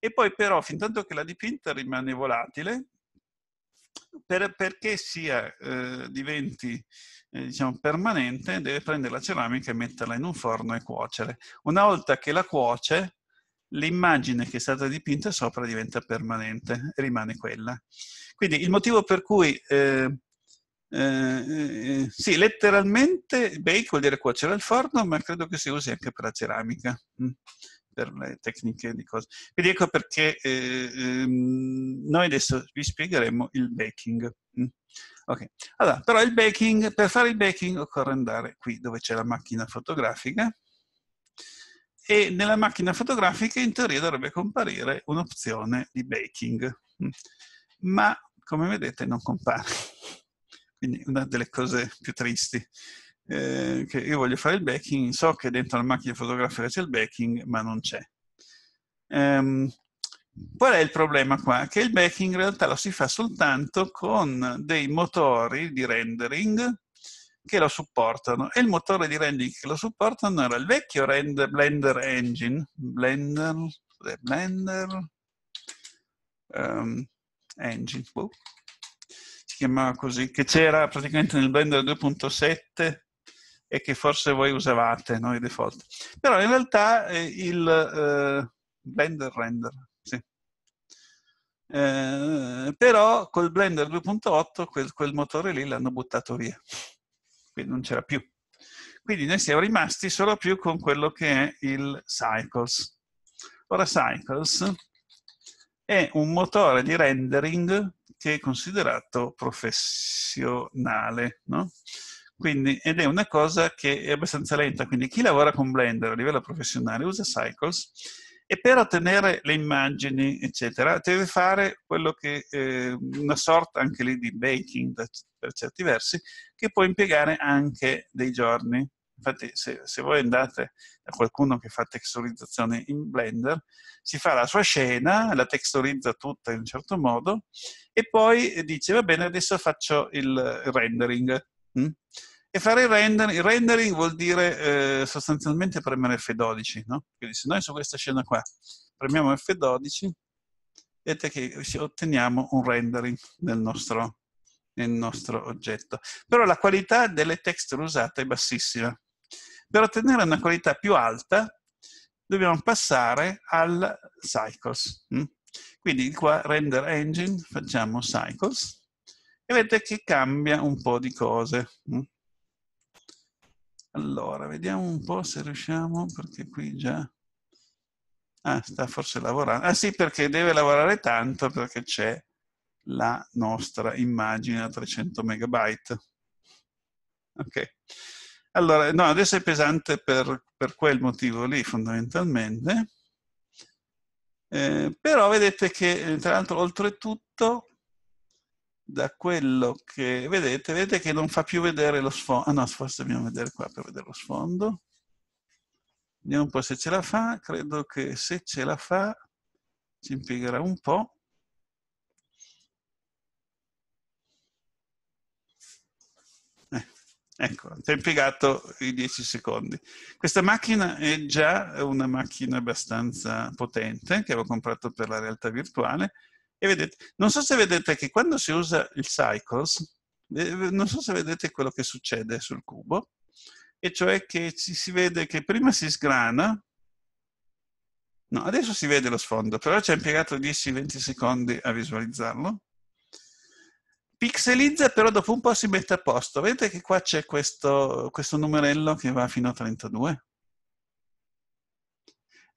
e poi però, fin tanto che la dipinta rimane volatile, per, perché sia, eh, diventi eh, diciamo, permanente, deve prendere la ceramica e metterla in un forno e cuocere. Una volta che la cuoce, l'immagine che è stata dipinta sopra diventa permanente, e rimane quella. Quindi il motivo per cui, eh, eh, eh, sì, letteralmente bake vuol dire cuocere al forno, ma credo che si usi anche per la ceramica. Mm per le tecniche di cose. Quindi ecco perché eh, ehm, noi adesso vi spiegheremo il baking. Mm. Ok, allora, però il baking, per fare il baking occorre andare qui dove c'è la macchina fotografica e nella macchina fotografica in teoria dovrebbe comparire un'opzione di baking, mm. ma come vedete non compare, quindi una delle cose più tristi. Eh, che io voglio fare il backing, so che dentro la macchina fotografica c'è il backing, ma non c'è. Ehm, qual è il problema qua? Che il backing in realtà lo si fa soltanto con dei motori di rendering che lo supportano e il motore di rendering che lo supportano era il vecchio render, Blender Engine, Blender, Blender um, Engine, boh. si chiamava così, che c'era praticamente nel Blender 2.7 e che forse voi usavate, noi default. Però in realtà eh, il eh, Blender Render, sì. Eh, però col Blender 2.8 quel, quel motore lì l'hanno buttato via, quindi non c'era più. Quindi noi siamo rimasti solo più con quello che è il Cycles. Ora Cycles è un motore di rendering che è considerato professionale, no? Quindi, ed è una cosa che è abbastanza lenta, quindi chi lavora con Blender a livello professionale usa Cycles e per ottenere le immagini, eccetera, deve fare quello che eh, una sorta anche lì di baking da, per certi versi, che può impiegare anche dei giorni. Infatti, se, se voi andate da qualcuno che fa texturizzazione in Blender, si fa la sua scena, la texturizza tutta in un certo modo e poi dice, va bene, adesso faccio il rendering. Mm? E fare il rendering, il rendering vuol dire eh, sostanzialmente premere F12, no? Quindi se noi su questa scena qua premiamo F12, vedete che otteniamo un rendering nel nostro, del nostro oggetto. Però la qualità delle texture usate è bassissima. Per ottenere una qualità più alta dobbiamo passare al Cycles. Mm? Quindi qua Render Engine facciamo Cycles e vedete che cambia un po' di cose. Mm? Allora, vediamo un po' se riusciamo, perché qui già... Ah, sta forse lavorando. Ah sì, perché deve lavorare tanto, perché c'è la nostra immagine a 300 megabyte. Ok. Allora, no, adesso è pesante per, per quel motivo lì, fondamentalmente. Eh, però vedete che, eh, tra l'altro, oltretutto, da quello che vedete, vedete che non fa più vedere lo sfondo. Ah no, forse dobbiamo vedere qua per vedere lo sfondo. Vediamo un po' se ce la fa. Credo che se ce la fa ci impiegherà un po'. Eh, ecco, ti ha impiegato i 10 secondi. Questa macchina è già una macchina abbastanza potente che avevo comprato per la realtà virtuale e vedete, non so se vedete che quando si usa il cycles, eh, non so se vedete quello che succede sul cubo, e cioè che ci si vede che prima si sgrana, no, adesso si vede lo sfondo, però ci ha impiegato 10-20 secondi a visualizzarlo, pixelizza però dopo un po' si mette a posto. Vedete che qua c'è questo, questo numerello che va fino a 32?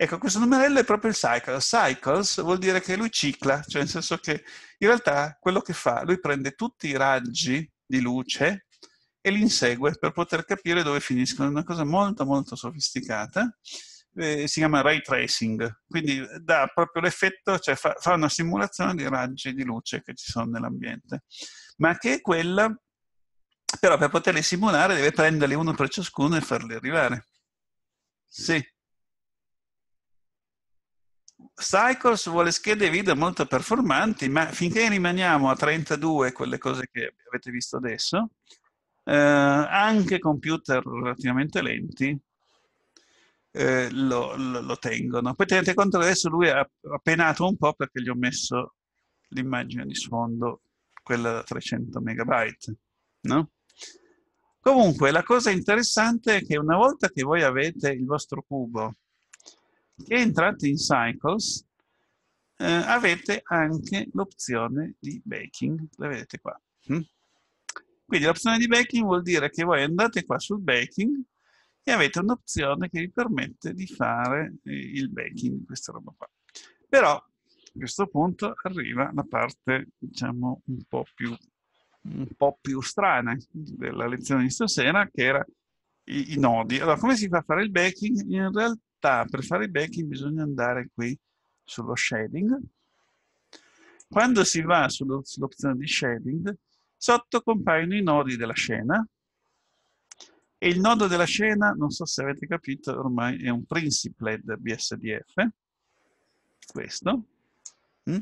Ecco, questo numerello è proprio il cycle. Cycles vuol dire che lui cicla, cioè nel senso che in realtà quello che fa, lui prende tutti i raggi di luce e li insegue per poter capire dove finiscono. È una cosa molto molto sofisticata. Eh, si chiama ray tracing, quindi dà proprio l'effetto, cioè fa, fa una simulazione dei raggi di luce che ci sono nell'ambiente, ma che è quella, però per poterli simulare deve prenderli uno per ciascuno e farli arrivare. Sì. Cycles vuole schede video molto performanti, ma finché rimaniamo a 32, quelle cose che avete visto adesso, eh, anche computer relativamente lenti eh, lo, lo, lo, tengono. Poi tenete conto che adesso lui ha, ha penato un po' perché gli ho messo l'immagine di sfondo, quella da 300 megabyte, no? Comunque, la cosa interessante è che una volta che voi avete il vostro cubo e entrate in Cycles, eh, avete anche l'opzione di Baking, la vedete qua. Hm? Quindi l'opzione di Baking vuol dire che voi andate qua sul Baking e avete un'opzione che vi permette di fare eh, il Baking di questa roba qua. Però a questo punto arriva la parte, diciamo, un po' più, un po più strana della lezione di stasera, che era i, i nodi. Allora, come si fa a fare il Baking? In realtà realtà per fare i backing bisogna andare qui sullo shading. Quando si va sull'opzione di shading, sotto compaiono i nodi della scena, e il nodo della scena, non so se avete capito, ormai è un principled BSDF, questo, mm.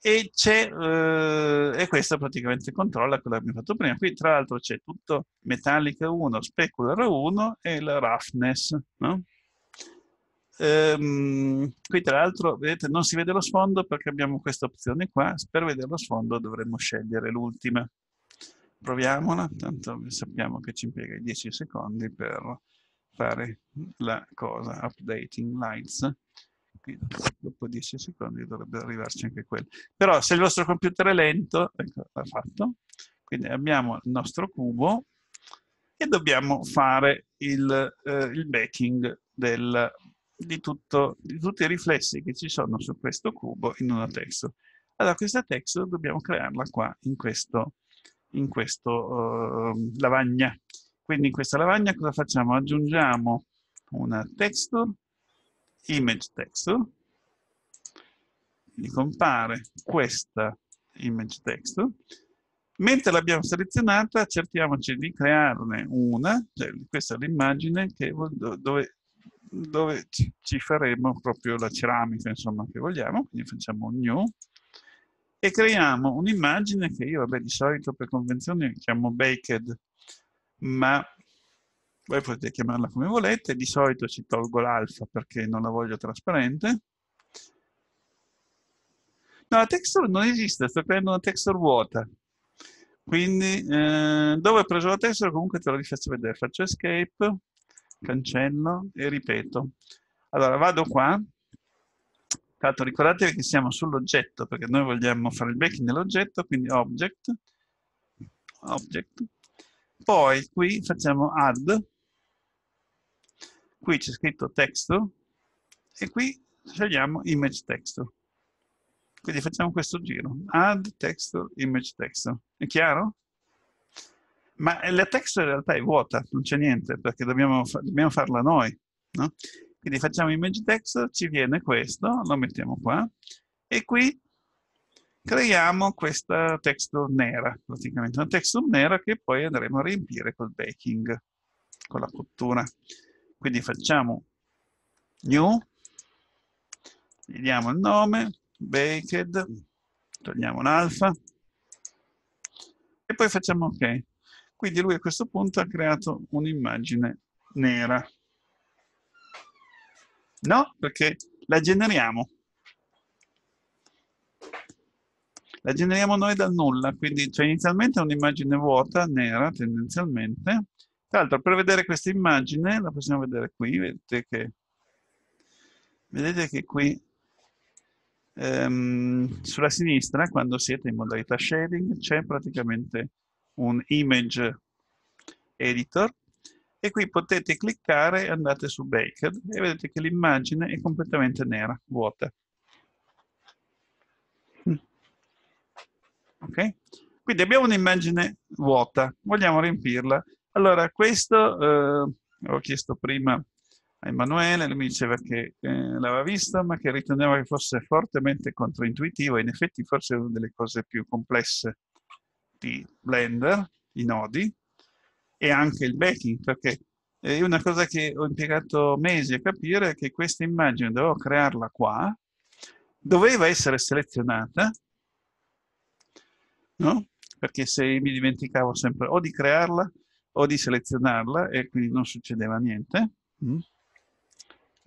e, eh, e questo praticamente controlla quello che abbiamo fatto prima. Qui tra l'altro c'è tutto Metallica 1, Specular 1 e la Roughness, no? Ehm, qui tra l'altro, vedete, non si vede lo sfondo perché abbiamo questa opzione qua. Per vedere lo sfondo dovremmo scegliere l'ultima. Proviamola, tanto sappiamo che ci impiega 10 secondi per fare la cosa, updating lights. Quindi dopo 10 secondi dovrebbe arrivarci anche quello. Però se il vostro computer è lento, ecco, l'ha fatto. Quindi abbiamo il nostro cubo e dobbiamo fare il, eh, il backing del di, tutto, di tutti i riflessi che ci sono su questo cubo in una texture. Allora, questa texture dobbiamo crearla qua, in questo, in questo uh, lavagna. Quindi in questa lavagna cosa facciamo? Aggiungiamo una texture, image texture, quindi compare questa image texture. Mentre l'abbiamo selezionata, cerchiamoci di crearne una, cioè questa è l'immagine dove dove ci faremo proprio la ceramica insomma, che vogliamo, quindi facciamo un new e creiamo un'immagine che io vabbè, di solito per convenzione chiamo baked, ma voi potete chiamarla come volete, di solito ci tolgo l'alfa perché non la voglio trasparente. No, la texture non esiste, sto creando una texture vuota. Quindi eh, dove ho preso la texture comunque te la rifaccio vedere, faccio escape cancello e ripeto. Allora, vado qua. Tanto ricordatevi che siamo sull'oggetto, perché noi vogliamo fare il backing dell'oggetto, quindi object, object. Poi qui facciamo add, qui c'è scritto testo, e qui scegliamo image text. Quindi facciamo questo giro, add text, image text. È chiaro? ma eh, la text in realtà è vuota, non c'è niente, perché dobbiamo, dobbiamo farla noi. No? Quindi facciamo image text, ci viene questo, lo mettiamo qua, e qui creiamo questa texture nera, praticamente una texture nera che poi andremo a riempire col baking, con la cottura. Quindi facciamo new, gli diamo il nome, baked, togliamo l'alfa, e poi facciamo ok. Quindi lui a questo punto ha creato un'immagine nera. No, perché la generiamo. La generiamo noi dal nulla, quindi cioè inizialmente è un'immagine vuota, nera tendenzialmente. Tra l'altro per vedere questa immagine, la possiamo vedere qui, vedete che, vedete che qui ehm, sulla sinistra, quando siete in modalità shading, c'è praticamente un image editor e qui potete cliccare e andate su Baked e vedete che l'immagine è completamente nera, vuota. Mm. Ok? Quindi abbiamo un'immagine vuota, vogliamo riempirla. Allora, questo eh, ho chiesto prima a Emanuele, lui mi diceva che eh, l'aveva vista, ma che riteneva che fosse fortemente controintuitivo, e in effetti forse è una delle cose più complesse tutti Blender, i nodi, e anche il backing, perché eh, una cosa che ho impiegato mesi a capire è che questa immagine dovevo crearla qua, doveva essere selezionata, no? perché se mi dimenticavo sempre o di crearla o di selezionarla e quindi non succedeva niente. Mm.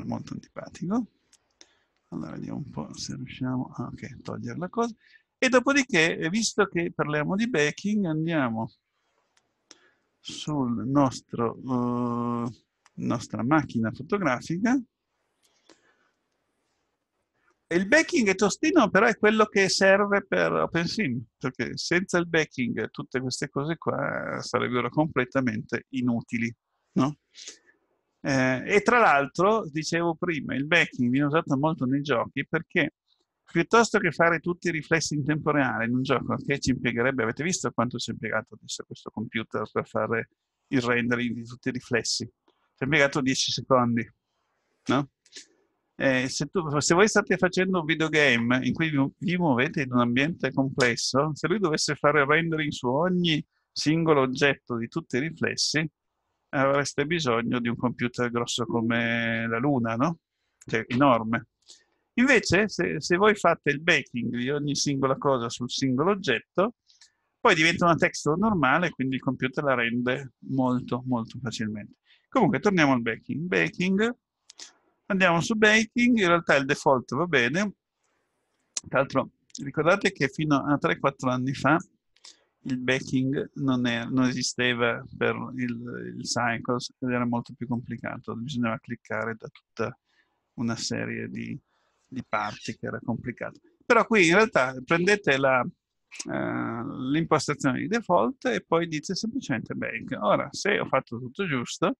Molto antipatico. Allora vediamo un po' se riusciamo a okay, togliere la cosa. E dopodiché, eh, visto che parliamo di baking, andiamo sulla uh, eh, nostra macchina fotografica. il backing è tostino però è quello che serve per OpenSim, perché senza il backing tutte queste cose qua sarebbero completamente inutili. No? Eh, e tra l'altro, dicevo prima, il backing viene usato molto nei giochi perché piuttosto che fare tutti i riflessi in tempo reale in un gioco che ci impiegherebbe, avete visto quanto ci è impiegato adesso questo computer per fare il rendering di tutti i riflessi? Ci è impiegato 10 secondi, no? Eh, se, tu, se, voi state facendo un videogame in cui vi muovete in un ambiente complesso, se lui dovesse fare rendering su ogni singolo oggetto di tutti i riflessi, avreste bisogno di un computer grosso come la Luna, no? Cioè, enorme. Invece, se, se voi fate il baking di ogni singola cosa sul singolo oggetto, poi diventa una texture normale, quindi il computer la rende molto, molto facilmente. Comunque, torniamo al baking. Baking, andiamo su baking, in realtà il default va bene. Tra l'altro, ricordate che fino a 3-4 anni fa il baking non, è, non esisteva per il, il, Cycles ed era molto più complicato, bisognava cliccare da tutta una serie di di parti che era complicato. Però qui in realtà prendete eh, l'impostazione di default e poi dite semplicemente bake. Ora, se ho fatto tutto giusto,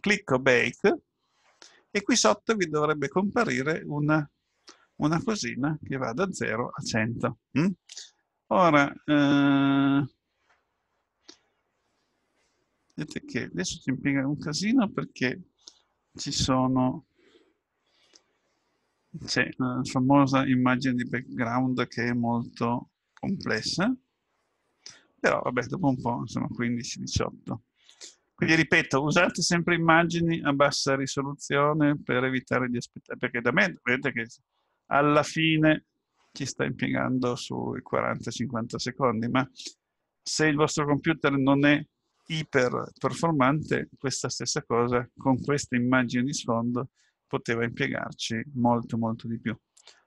clicco bake e qui sotto vi dovrebbe comparire una, una cosina che va da 0 a 100. Mm? Ora, eh, vedete che adesso ci impiega un casino perché ci sono c'è la famosa immagine di background che è molto complessa, però vabbè, dopo un po', insomma, 15-18. Quindi ripeto, usate sempre immagini a bassa risoluzione per evitare di aspettare, perché da me vedete che alla fine ci sta impiegando sui 40-50 secondi, ma se il vostro computer non è iper performante, questa stessa cosa con queste immagini di sfondo poteva impiegarci molto molto di più.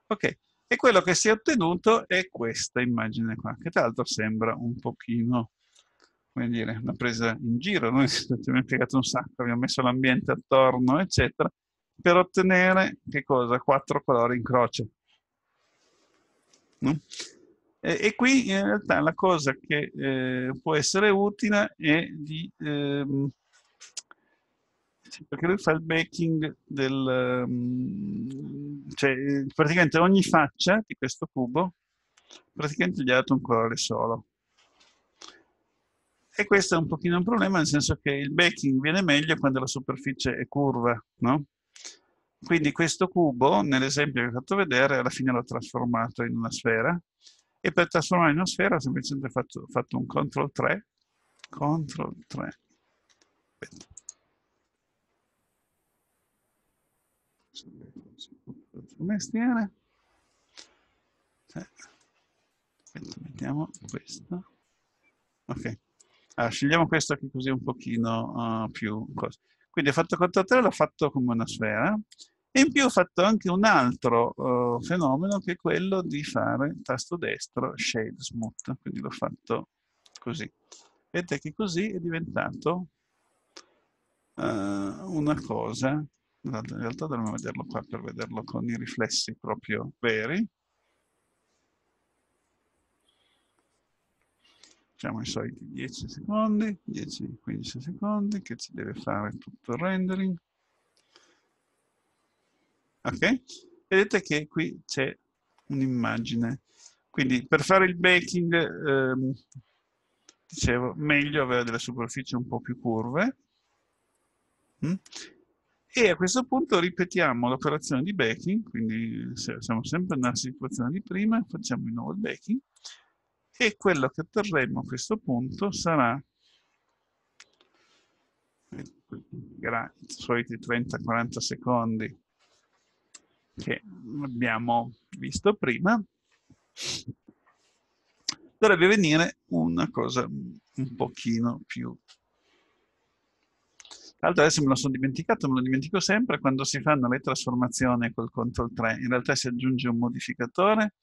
Ok, e quello che si è ottenuto è questa immagine qua, che tra l'altro sembra un pochino, come dire, una presa in giro, noi ci abbiamo impiegato un sacco, abbiamo messo l'ambiente attorno, eccetera, per ottenere, che cosa? Quattro colori in croce. No? E, e, qui in realtà la cosa che eh, può essere utile è di... Ehm, perché lui fa il backing del... Um, cioè, praticamente ogni faccia di questo cubo praticamente gli ha dato un colore solo. E questo è un pochino un problema, nel senso che il backing viene meglio quando la superficie è curva, no? Quindi questo cubo, nell'esempio che ho fatto vedere, alla fine l'ho trasformato in una sfera, e per trasformare in una sfera ho semplicemente fatto, fatto un CTRL 3, CTRL 3, Aspetta. mestiere eh. aspetta mettiamo questo. ok allora, scegliamo questo che così è un pochino uh, più cosa. quindi ho fatto contro 3 l'ho fatto come una sfera e in più ho fatto anche un altro uh, fenomeno che è quello di fare tasto destro shade smooth quindi l'ho fatto così vedete che così è diventato uh, una cosa in realtà dovremmo vederlo qua per vederlo con i riflessi proprio veri. Facciamo i soliti 10 secondi, 10-15 secondi che ci deve fare tutto il rendering. Ok? Vedete che qui c'è un'immagine. Quindi per fare il baking, ehm, dicevo, meglio avere delle superfici un po' più curve. Mm? E a questo punto ripetiamo l'operazione di backing, quindi siamo sempre nella situazione di prima, facciamo di nuovo il backing, e quello che otterremo a questo punto sarà i soliti 30-40 secondi che abbiamo visto prima, dovrebbe venire una cosa un pochino più Altro adesso me lo sono dimenticato, me lo dimentico sempre, quando si fanno le trasformazioni col CTRL 3, in realtà si aggiunge un modificatore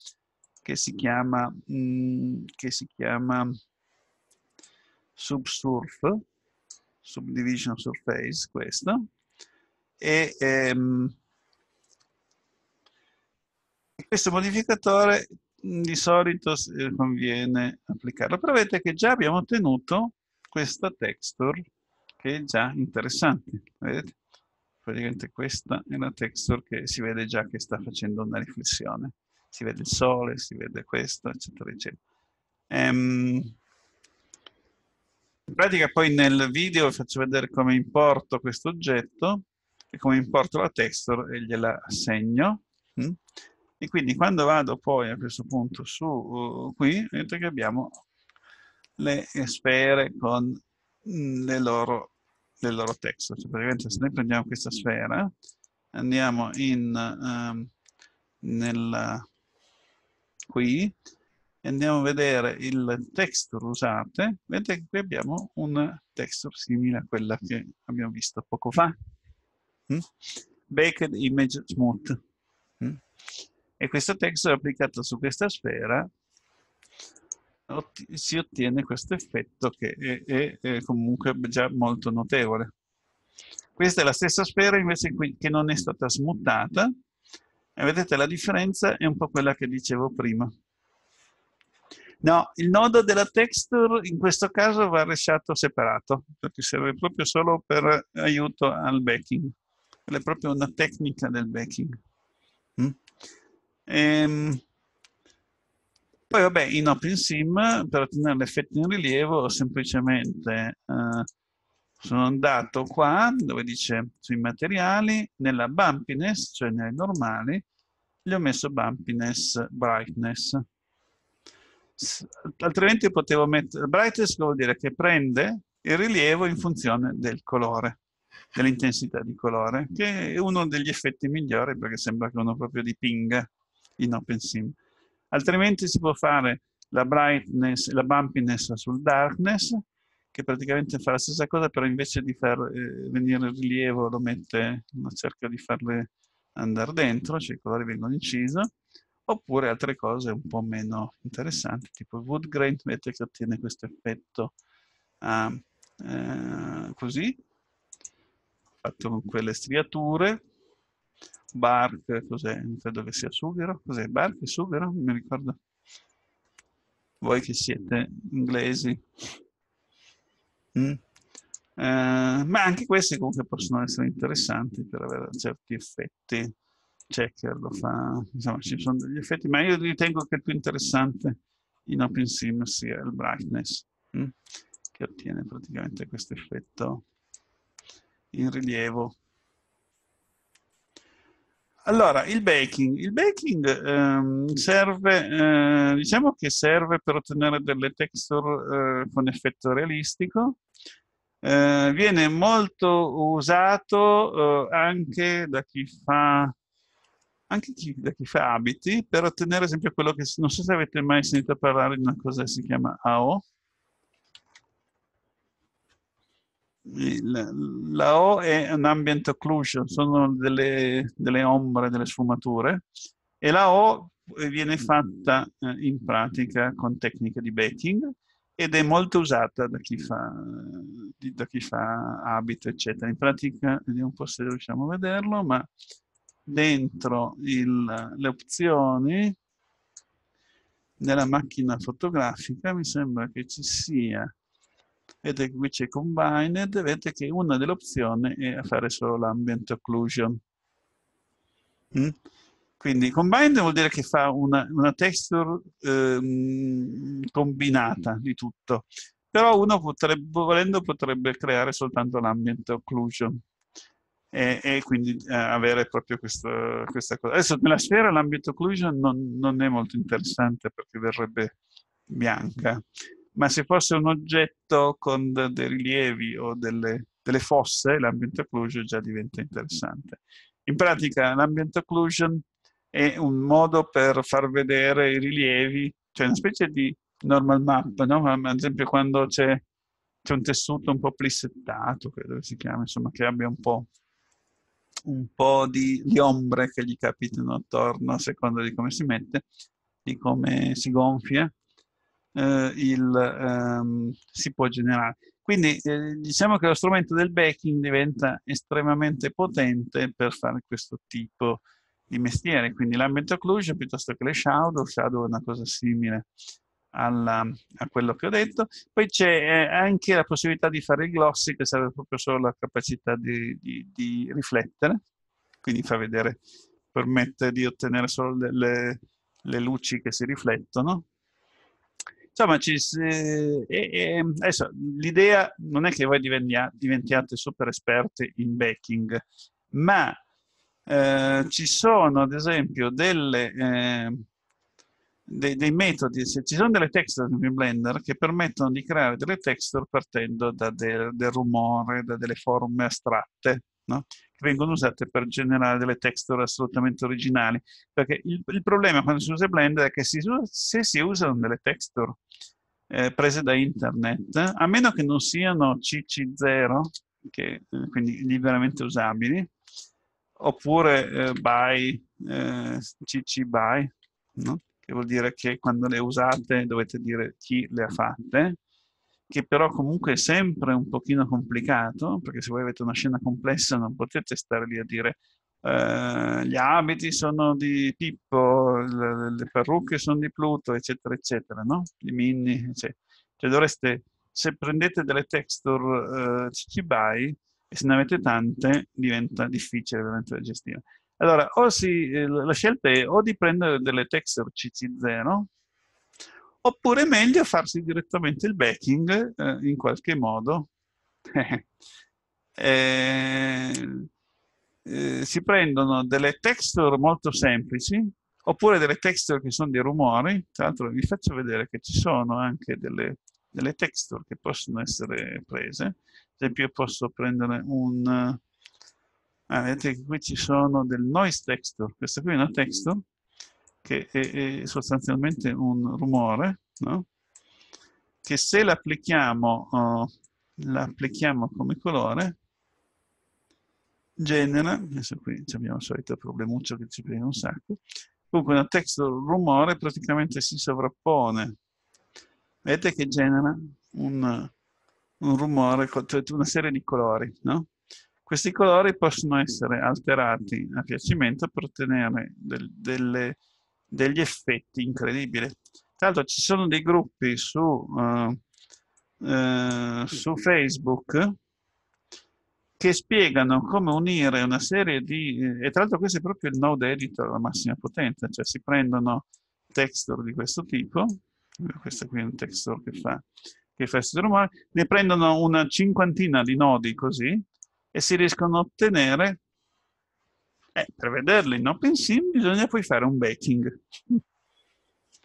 che si chiama, mh, mm, che si chiama subsurf, subdivision surface, questo, e ehm, questo modificatore mm, di solito eh, conviene applicarlo. Però vedete che già abbiamo ottenuto questa texture che è già interessante. Vedete? Praticamente questa è una texture che si vede già che sta facendo una riflessione. Si vede il sole, si vede questo, eccetera, eccetera. Ehm, in pratica poi nel video vi faccio vedere come importo questo oggetto e come importo la texture e gliela assegno. Mm? E quindi quando vado poi a questo punto su uh, qui, vedete che abbiamo le sfere con mm, le loro del loro testo. Cioè, praticamente se noi prendiamo questa sfera, andiamo in, um, nel, qui e andiamo a vedere il texture usate, vedete che qui abbiamo un texture simile a quella che abbiamo visto poco fa. Mm? Baked Image Smooth. Mm? E questo texture è applicato su questa sfera ot si ottiene questo effetto che è, è, è, comunque già molto notevole. Questa è la stessa sfera invece che non è stata smuttata E vedete la differenza è un po' quella che dicevo prima. No, il nodo della texture in questo caso va resciato separato, perché serve proprio solo per aiuto al backing. è proprio una tecnica del backing. Mm? Ehm, poi vabbè, in OpenSim, per ottenere l'effetto in rilievo, semplicemente eh, sono andato qua, dove dice sui materiali, nella bumpiness, cioè nei normali, gli ho messo bumpiness, brightness. Altrimenti potevo mettere, brightness vuol dire che prende il rilievo in funzione del colore, dell'intensità di colore, che è uno degli effetti migliori perché sembra che uno proprio dipinga in OpenSim. Altrimenti si può fare la brightness, la bumpiness sul darkness, che praticamente fa la stessa cosa, però invece di far eh, venire il rilievo lo mette, cerca di farle andare dentro, cioè i colori vengono incisi, oppure altre cose un po' meno interessanti, tipo il wood grain, vedete che ottiene questo effetto ah, eh, così, fatto con quelle striature, Bark, cos'è? Non Credo che sia sughero. Cos'è? Bark e Suviro? Mi ricordo. Voi che siete inglesi. Mm. Eh, ma anche questi comunque possono essere interessanti per avere certi effetti. Checker lo fa, insomma ci sono degli effetti, ma io ritengo che il più interessante in OpenSim sia il brightness, hm? che ottiene praticamente questo effetto in rilievo allora, il baking. Il baking ehm, serve, eh, diciamo che serve per ottenere delle texture eh, con effetto realistico. Eh, viene molto usato eh, anche da chi fa anche chi, da chi fa abiti per ottenere ad esempio quello che non so se avete mai sentito parlare di una cosa che si chiama AO La, O è un ambient occlusion, sono delle, delle, ombre, delle sfumature, e la O viene fatta eh, in pratica con tecnica di baking ed è molto usata da chi fa, da chi fa abito, eccetera. In pratica, vediamo un po' se riusciamo a vederlo, ma dentro il, le opzioni della macchina fotografica mi sembra che ci sia vedete qui c'è combined, vedete che una delle opzioni è fare solo l'ambient occlusion. Mm? Quindi combined vuol dire che fa una, una texture eh, combinata di tutto, però uno potrebbe, volendo potrebbe creare soltanto l'ambient occlusion e, e quindi eh, avere proprio questa, questa, cosa. Adesso nella sfera l'ambient occlusion non, non, è molto interessante perché verrebbe bianca. Mm ma se fosse un oggetto con dei rilievi o delle, delle fosse, l'ambient occlusion già diventa interessante. In pratica l'ambient occlusion è un modo per far vedere i rilievi, cioè una specie di normal map, no? ad esempio quando c'è, un tessuto un po' plissettato, credo si chiama, insomma, che abbia un po', un po di, di, ombre che gli capitano attorno a seconda di come si mette, di come si gonfia, eh, il, ehm, si può generare. Quindi eh, diciamo che lo strumento del backing diventa estremamente potente per fare questo tipo di mestiere, quindi l'ambient occlusion piuttosto che le shadow, shadow è una cosa simile alla, a quello che ho detto. Poi c'è eh, anche la possibilità di fare il glossy, che serve proprio solo la capacità di, di, di riflettere, quindi fa vedere, permette di ottenere solo delle, le luci che si riflettono, insomma, ci, eh, eh, adesso, l'idea non è che voi diventiate super esperti in baking, ma eh, ci sono, ad esempio, delle, eh, dei, dei, metodi, se, ci sono delle texture in Blender che permettono di creare delle texture partendo da del, del rumore, da delle forme astratte. No? che vengono usate per generare delle texture assolutamente originali. Perché il, il problema quando si usa Blender è che si, se si usano delle texture eh, prese da internet, a meno che non siano CC0, che, eh, quindi liberamente usabili, oppure eh, by, eh, CC by, no? che vuol dire che quando le usate dovete dire chi le ha fatte, che però comunque è sempre un pochino complicato, perché se voi avete una scena complessa non potete stare lì a dire eh, gli abiti sono di Pippo, le, le parrucche sono di Pluto, eccetera, eccetera, no? I mini, eccetera. Cioè, cioè dovreste, se prendete delle texture eh, cibai e se ne avete tante, diventa difficile veramente da gestire. Allora, si, eh, la scelta è o di prendere delle texture CC0, oppure meglio farsi direttamente il backing eh, in qualche modo. Eh, eh, si prendono delle texture molto semplici, oppure delle texture che sono dei rumori, tra l'altro vi faccio vedere che ci sono anche delle, delle texture che possono essere prese, ad esempio io posso prendere un, ah, vedete che qui ci sono del noise texture, questa qui è una texture che è, è sostanzialmente un rumore, no? che se l'applichiamo oh, l'applichiamo come colore, genera, adesso qui abbiamo il solito problemuccio che ci prende un sacco, Dunque una texture rumore praticamente si sovrappone. Vedete che genera un, un rumore, una serie di colori, no? Questi colori possono essere alterati a piacimento per ottenere del, delle, degli effetti incredibili. Tra l'altro ci sono dei gruppi su, uh, uh, su Facebook che spiegano come unire una serie di... Eh, e tra l'altro questo è proprio il node editor alla massima potenza, cioè si prendono texture di questo tipo, eh, questo qui è un texture che fa, che fa questo rumore, ne prendono una cinquantina di nodi così e si riescono a ottenere... Eh, per vederli in OpenSim bisogna poi fare un baking.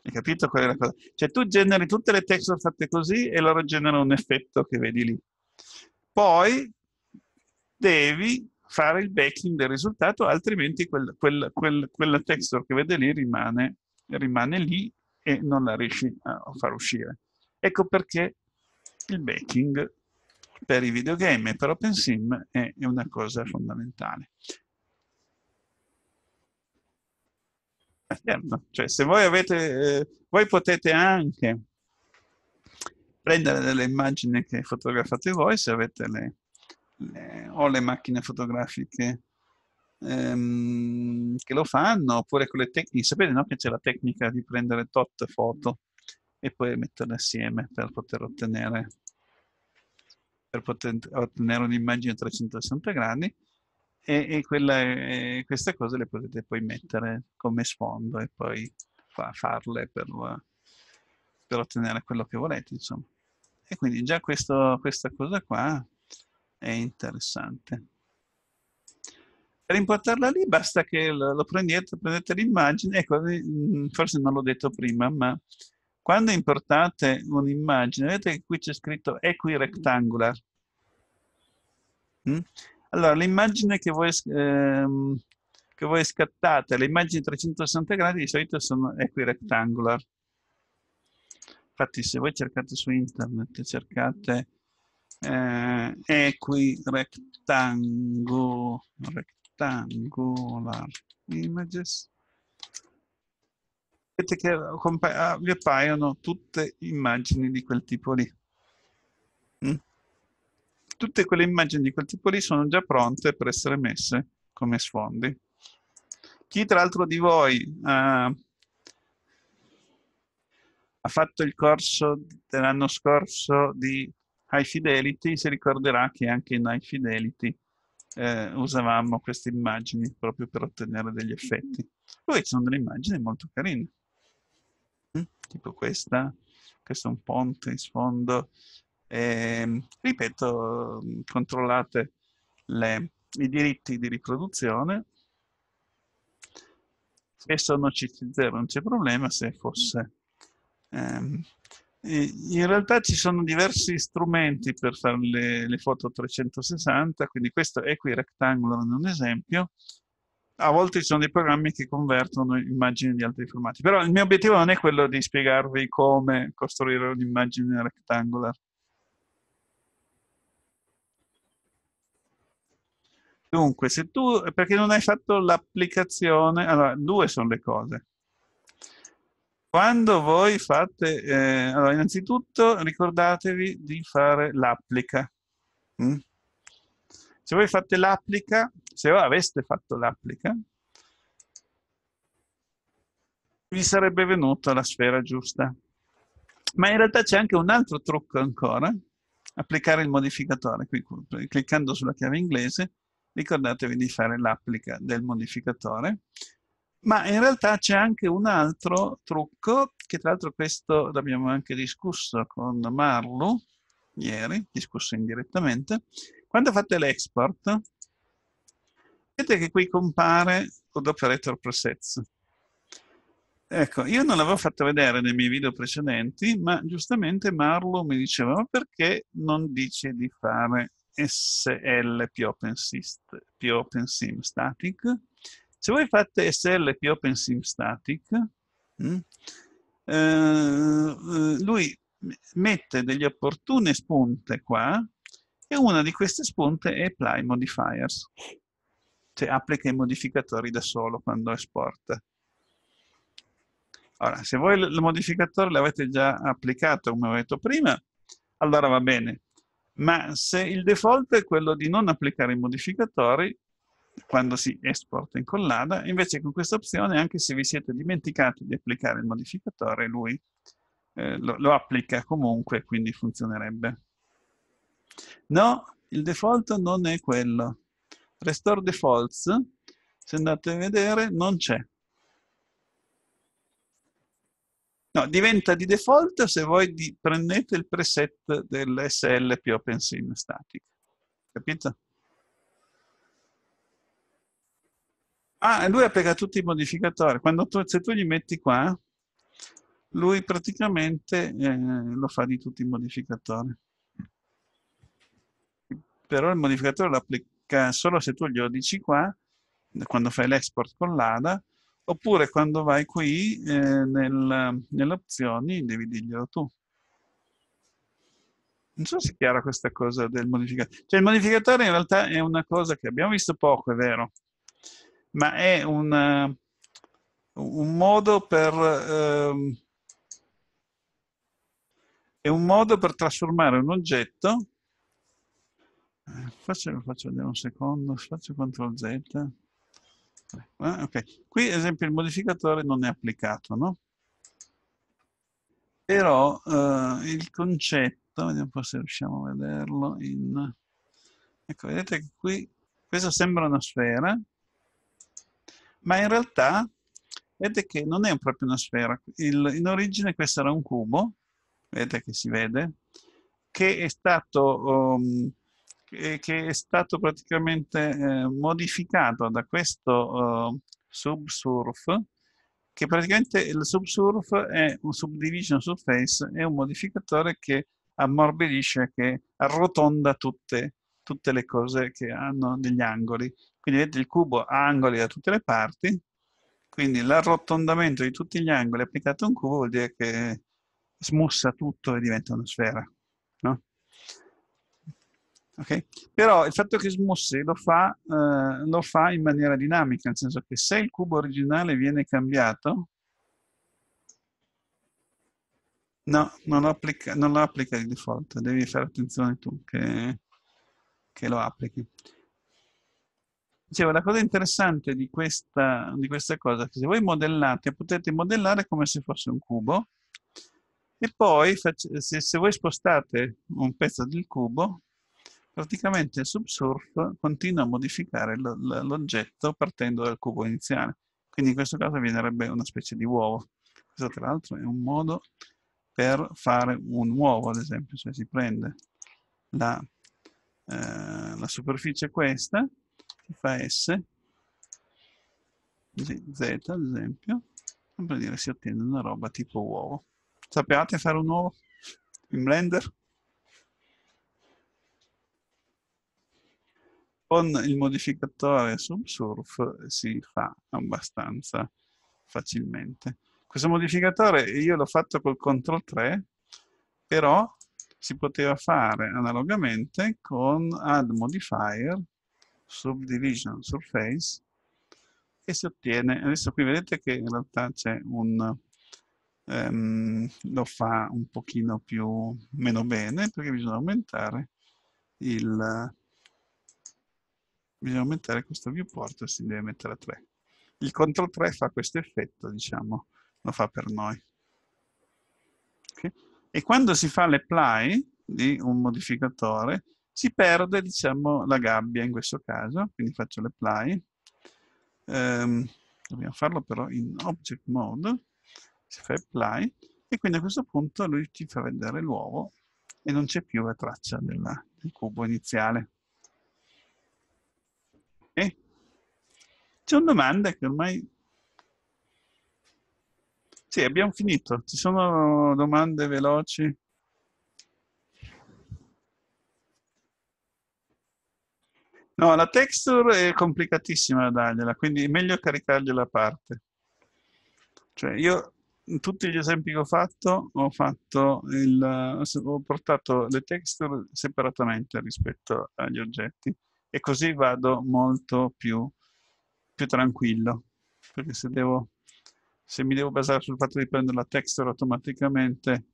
Hai capito qual è la cosa? Cioè tu generi tutte le texture fatte così e loro generano un effetto che vedi lì. Poi devi fare il backing del risultato, altrimenti quel, quel, quel, quella texture che vede lì rimane, rimane lì e non la riesci a far uscire. Ecco perché il backing per i videogame e per OpenSim è, è una cosa fondamentale. Eh, certo, cioè se voi avete, eh, voi potete anche prendere delle immagini che fotografate voi, se avete le, eh, ho le macchine fotografiche ehm, che lo fanno, oppure quelle tecniche, sapete no? che c'è la tecnica di prendere tot foto e poi metterle assieme per poter ottenere, per poter ottenere un'immagine a 360 gradi e, e, quella, e, eh, queste cose le potete poi mettere come sfondo e poi fa, farle per, per ottenere quello che volete, insomma. E quindi già questo, questa cosa qua è interessante. Per importarla lì basta che lo prendete, prendete l'immagine, ecco, eh, mm, forse non l'ho detto prima, ma quando importate un'immagine, vedete che qui c'è scritto equirectangular. Mm? Allora, l'immagine che, ehm, che voi, scattate, le immagini 360 gradi di solito sono equirectangular. Infatti, se voi cercate su internet, cercate eh, equi rectangle, rectangular images vedete che ah, vi appaiono tutte immagini di quel tipo lì mm? tutte quelle immagini di quel tipo lì sono già pronte per essere messe come sfondi chi tra l'altro di voi eh, ha fatto il corso dell'anno scorso di High Fidelity, si ricorderà che anche in High Fidelity eh, usavamo queste immagini proprio per ottenere degli effetti. Poi ci sono delle immagini molto carine, mm? tipo questa, questo è un ponte in sfondo. E, ehm, ripeto, controllate le, i diritti di riproduzione. Se sono CC0 non c'è problema, se fosse ehm, in realtà ci sono diversi strumenti per fare le, le foto 360, quindi questo è qui Rectangular è un esempio. A volte ci sono dei programmi che convertono immagini di altri formati, però il mio obiettivo non è quello di spiegarvi come costruire un'immagine rectangular. Dunque, se tu, perché non hai fatto l'applicazione, allora due sono le cose. Quando voi fate, eh, allora innanzitutto ricordatevi di fare l'applica. Mm? Se voi fate l'applica, se voi aveste fatto l'applica, vi sarebbe venuta la sfera giusta. Ma in realtà c'è anche un altro trucco ancora, applicare il modificatore. Qui, eh, cliccando sulla chiave inglese, ricordatevi di fare l'applica del modificatore ma in realtà c'è anche un altro trucco, che tra l'altro questo l'abbiamo anche discusso con Marlu ieri, discusso indirettamente. Quando fate l'export, vedete che qui compare Code Operator Presets. Ecco, io non l'avevo fatto vedere nei miei video precedenti, ma giustamente Marlo mi diceva ma perché non dice di fare SL più OpenSim open static? Se voi fate SLP Open Sim Static, mm? eh, eh, lui mette delle opportune spunte qua e una di queste spunte è apply modifiers, cioè applica i modificatori da solo quando esporta. Ora, se voi il modificatore l'avete già applicato, come ho detto prima, allora va bene. Ma se il default è quello di non applicare i modificatori, quando si esporta in collada, invece con questa opzione, anche se vi siete dimenticati di applicare il modificatore, lui eh, lo, lo applica comunque, quindi funzionerebbe. No, il default non è quello. Restore defaults, se andate a vedere, non c'è. No, diventa di default se voi di, prendete il preset dell'SL più OpenSim static. Capito? Ah, lui applica tutti i modificatori. Quando tu, se tu gli metti qua, lui praticamente eh, lo fa di tutti i modificatori. Però il modificatore lo applica solo se tu glielo dici qua, quando fai l'export con l'ADA, oppure quando vai qui eh, nel, nelle opzioni devi dirglielo tu. Non so se è chiara questa cosa del modificatore. Cioè il modificatore in realtà è una cosa che abbiamo visto poco, è vero, ma è un, eh, un modo per... Ehm, è un modo per trasformare un oggetto eh, forse faccio vedere un secondo faccio CTRL Z ah, qui ad esempio il modificatore non è applicato no? però eh, il concetto vediamo un po' se riusciamo a vederlo in... ecco vedete che qui questa sembra una sfera ma in realtà vedete che non è proprio una sfera. Il, in origine questo era un cubo, vedete che si vede, che è stato, um, che è stato praticamente eh, modificato da questo uh, subsurf, che praticamente il subsurf è un subdivision surface, è un modificatore che ammorbidisce, che arrotonda tutte, tutte le cose che hanno degli angoli. Quindi vedete il cubo ha angoli da tutte le parti, quindi l'arrotondamento di tutti gli angoli applicato a un cubo vuol dire che smussa tutto e diventa una sfera. No? Okay? Però il fatto che smussi lo fa, eh, lo fa in maniera dinamica, nel senso che se il cubo originale viene cambiato, No, non lo, applica, non lo applica di default, devi fare attenzione tu che, che lo applichi. Dicevo, la cosa interessante di questa, di questa cosa è che se voi modellate, potete modellare come se fosse un cubo, e poi se, se voi spostate un pezzo del cubo, praticamente il subsurf continua a modificare l'oggetto partendo dal cubo iniziale. Quindi in questo caso viene una specie di uovo. Questo tra l'altro è un modo per fare un uovo, ad esempio, cioè si prende la, eh, la superficie questa, si fa S, così Z ad esempio, per dire si ottiene una roba tipo uovo. Sappiate fare un uovo in Blender? Con il modificatore Subsurf si fa abbastanza facilmente. Questo modificatore io l'ho fatto col CTRL 3, però si poteva fare analogamente con add modifier subdivision surface e si ottiene, adesso qui vedete che in realtà c'è un, um, lo fa un pochino più, meno bene perché bisogna aumentare il, bisogna aumentare questo viewport si deve mettere a 3. Il control 3 fa questo effetto, diciamo, lo fa per noi. Okay? E quando si fa l'apply di un modificatore, si perde diciamo, la gabbia in questo caso, quindi faccio l'apply. Um, dobbiamo farlo però in object mode, si fa apply e quindi a questo punto lui ci fa vedere l'uovo e non c'è più la traccia della, del cubo iniziale. E c'è una domanda che ormai... Sì, abbiamo finito. Ci sono domande veloci? No, la texture è complicatissima da dargliela, quindi è meglio caricargliela a parte. Cioè, io in tutti gli esempi che ho fatto, ho, fatto il, ho portato le texture separatamente rispetto agli oggetti e così vado molto più, più tranquillo. Perché se, devo, se mi devo basare sul fatto di prendere la texture automaticamente...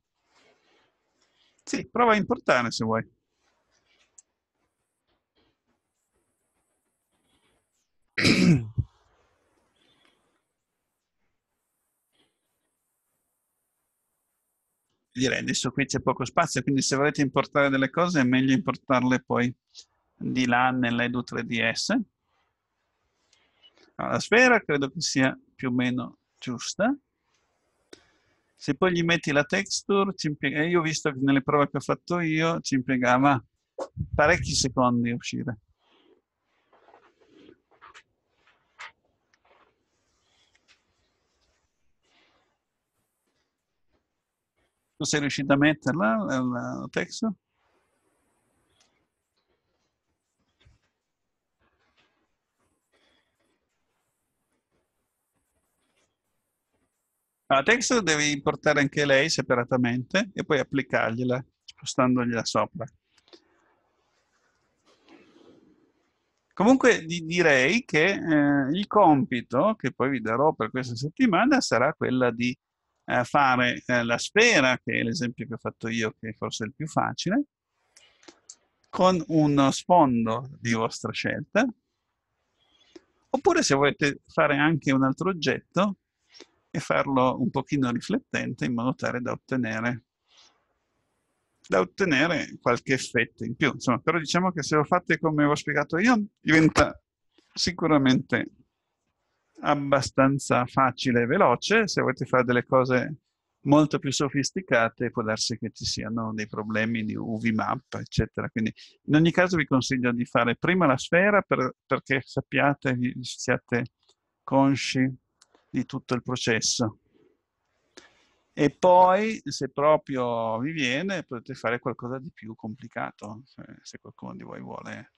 Sì, prova a importare se vuoi. direi adesso qui c'è poco spazio, quindi se volete importare delle cose è meglio importarle poi di là nell'Edu 3DS. la sfera credo che sia più o meno giusta. Se poi gli metti la texture, impiega... Eh, io ho visto che nelle prove che ho fatto io ci impiegava parecchi secondi a uscire. Tu sei riuscita a metterla al testo? La text devi importare anche lei separatamente e poi applicargliela spostandogliela sopra. Comunque direi che eh, il compito che poi vi darò per questa settimana sarà quella di eh, fare eh, la sfera, che è l'esempio che ho fatto io, che è forse il più facile, con uno sfondo di vostra scelta, oppure se volete fare anche un altro oggetto e farlo un pochino riflettente in modo tale da ottenere, da ottenere qualche effetto in più. Insomma, però diciamo che se lo fate come ho spiegato io, diventa sicuramente abbastanza facile e veloce, se volete fare delle cose molto più sofisticate può darsi che ci siano dei problemi di UV map, eccetera. Quindi in ogni caso vi consiglio di fare prima la sfera per, perché sappiate, siate consci di tutto il processo. E poi, se proprio vi viene, potete fare qualcosa di più complicato, se qualcuno di voi vuole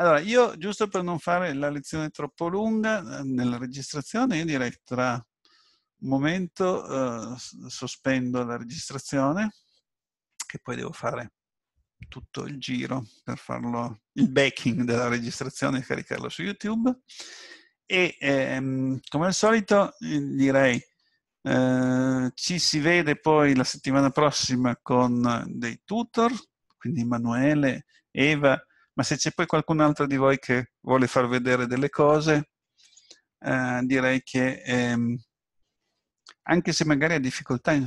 allora, io giusto per non fare la lezione troppo lunga eh, nella registrazione, io direi che tra un momento eh, sospendo la registrazione, che poi devo fare tutto il giro per farlo, il backing della registrazione e caricarlo su YouTube. E ehm, come al solito eh, direi eh, ci si vede poi la settimana prossima con eh, dei tutor, quindi Emanuele, Eva ma se c'è poi qualcun altro di voi che vuole far vedere delle cose, eh, direi che ehm, anche se magari ha difficoltà,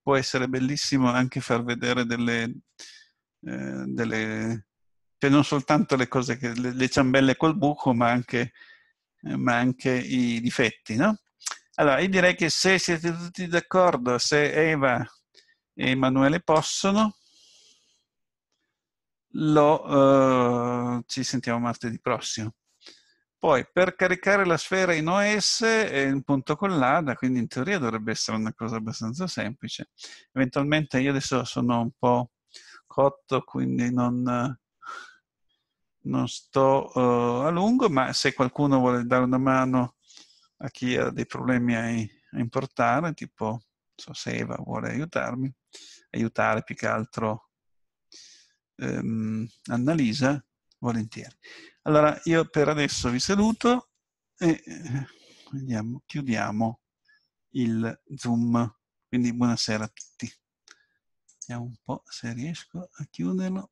può essere bellissimo anche far vedere delle, eh, delle cioè non soltanto le cose che le, le ciambelle col buco, ma anche, eh, ma anche i difetti, no? Allora, io direi che se siete tutti d'accordo, se Eva e Emanuele possono, lo, eh, ci sentiamo martedì prossimo. Poi per caricare la sfera in OS è un punto con l'ADA, quindi in teoria dovrebbe essere una cosa abbastanza semplice. Eventualmente io adesso sono un po' cotto, quindi non, non sto uh, a lungo, ma se qualcuno vuole dare una mano a chi ha dei problemi a, importare, tipo so, se Eva vuole aiutarmi, aiutare più che altro ehm, Annalisa, volentieri. Allora, io per adesso vi saluto e eh, vediamo, chiudiamo il Zoom. Quindi buonasera a tutti. Vediamo un po' se riesco a chiuderlo.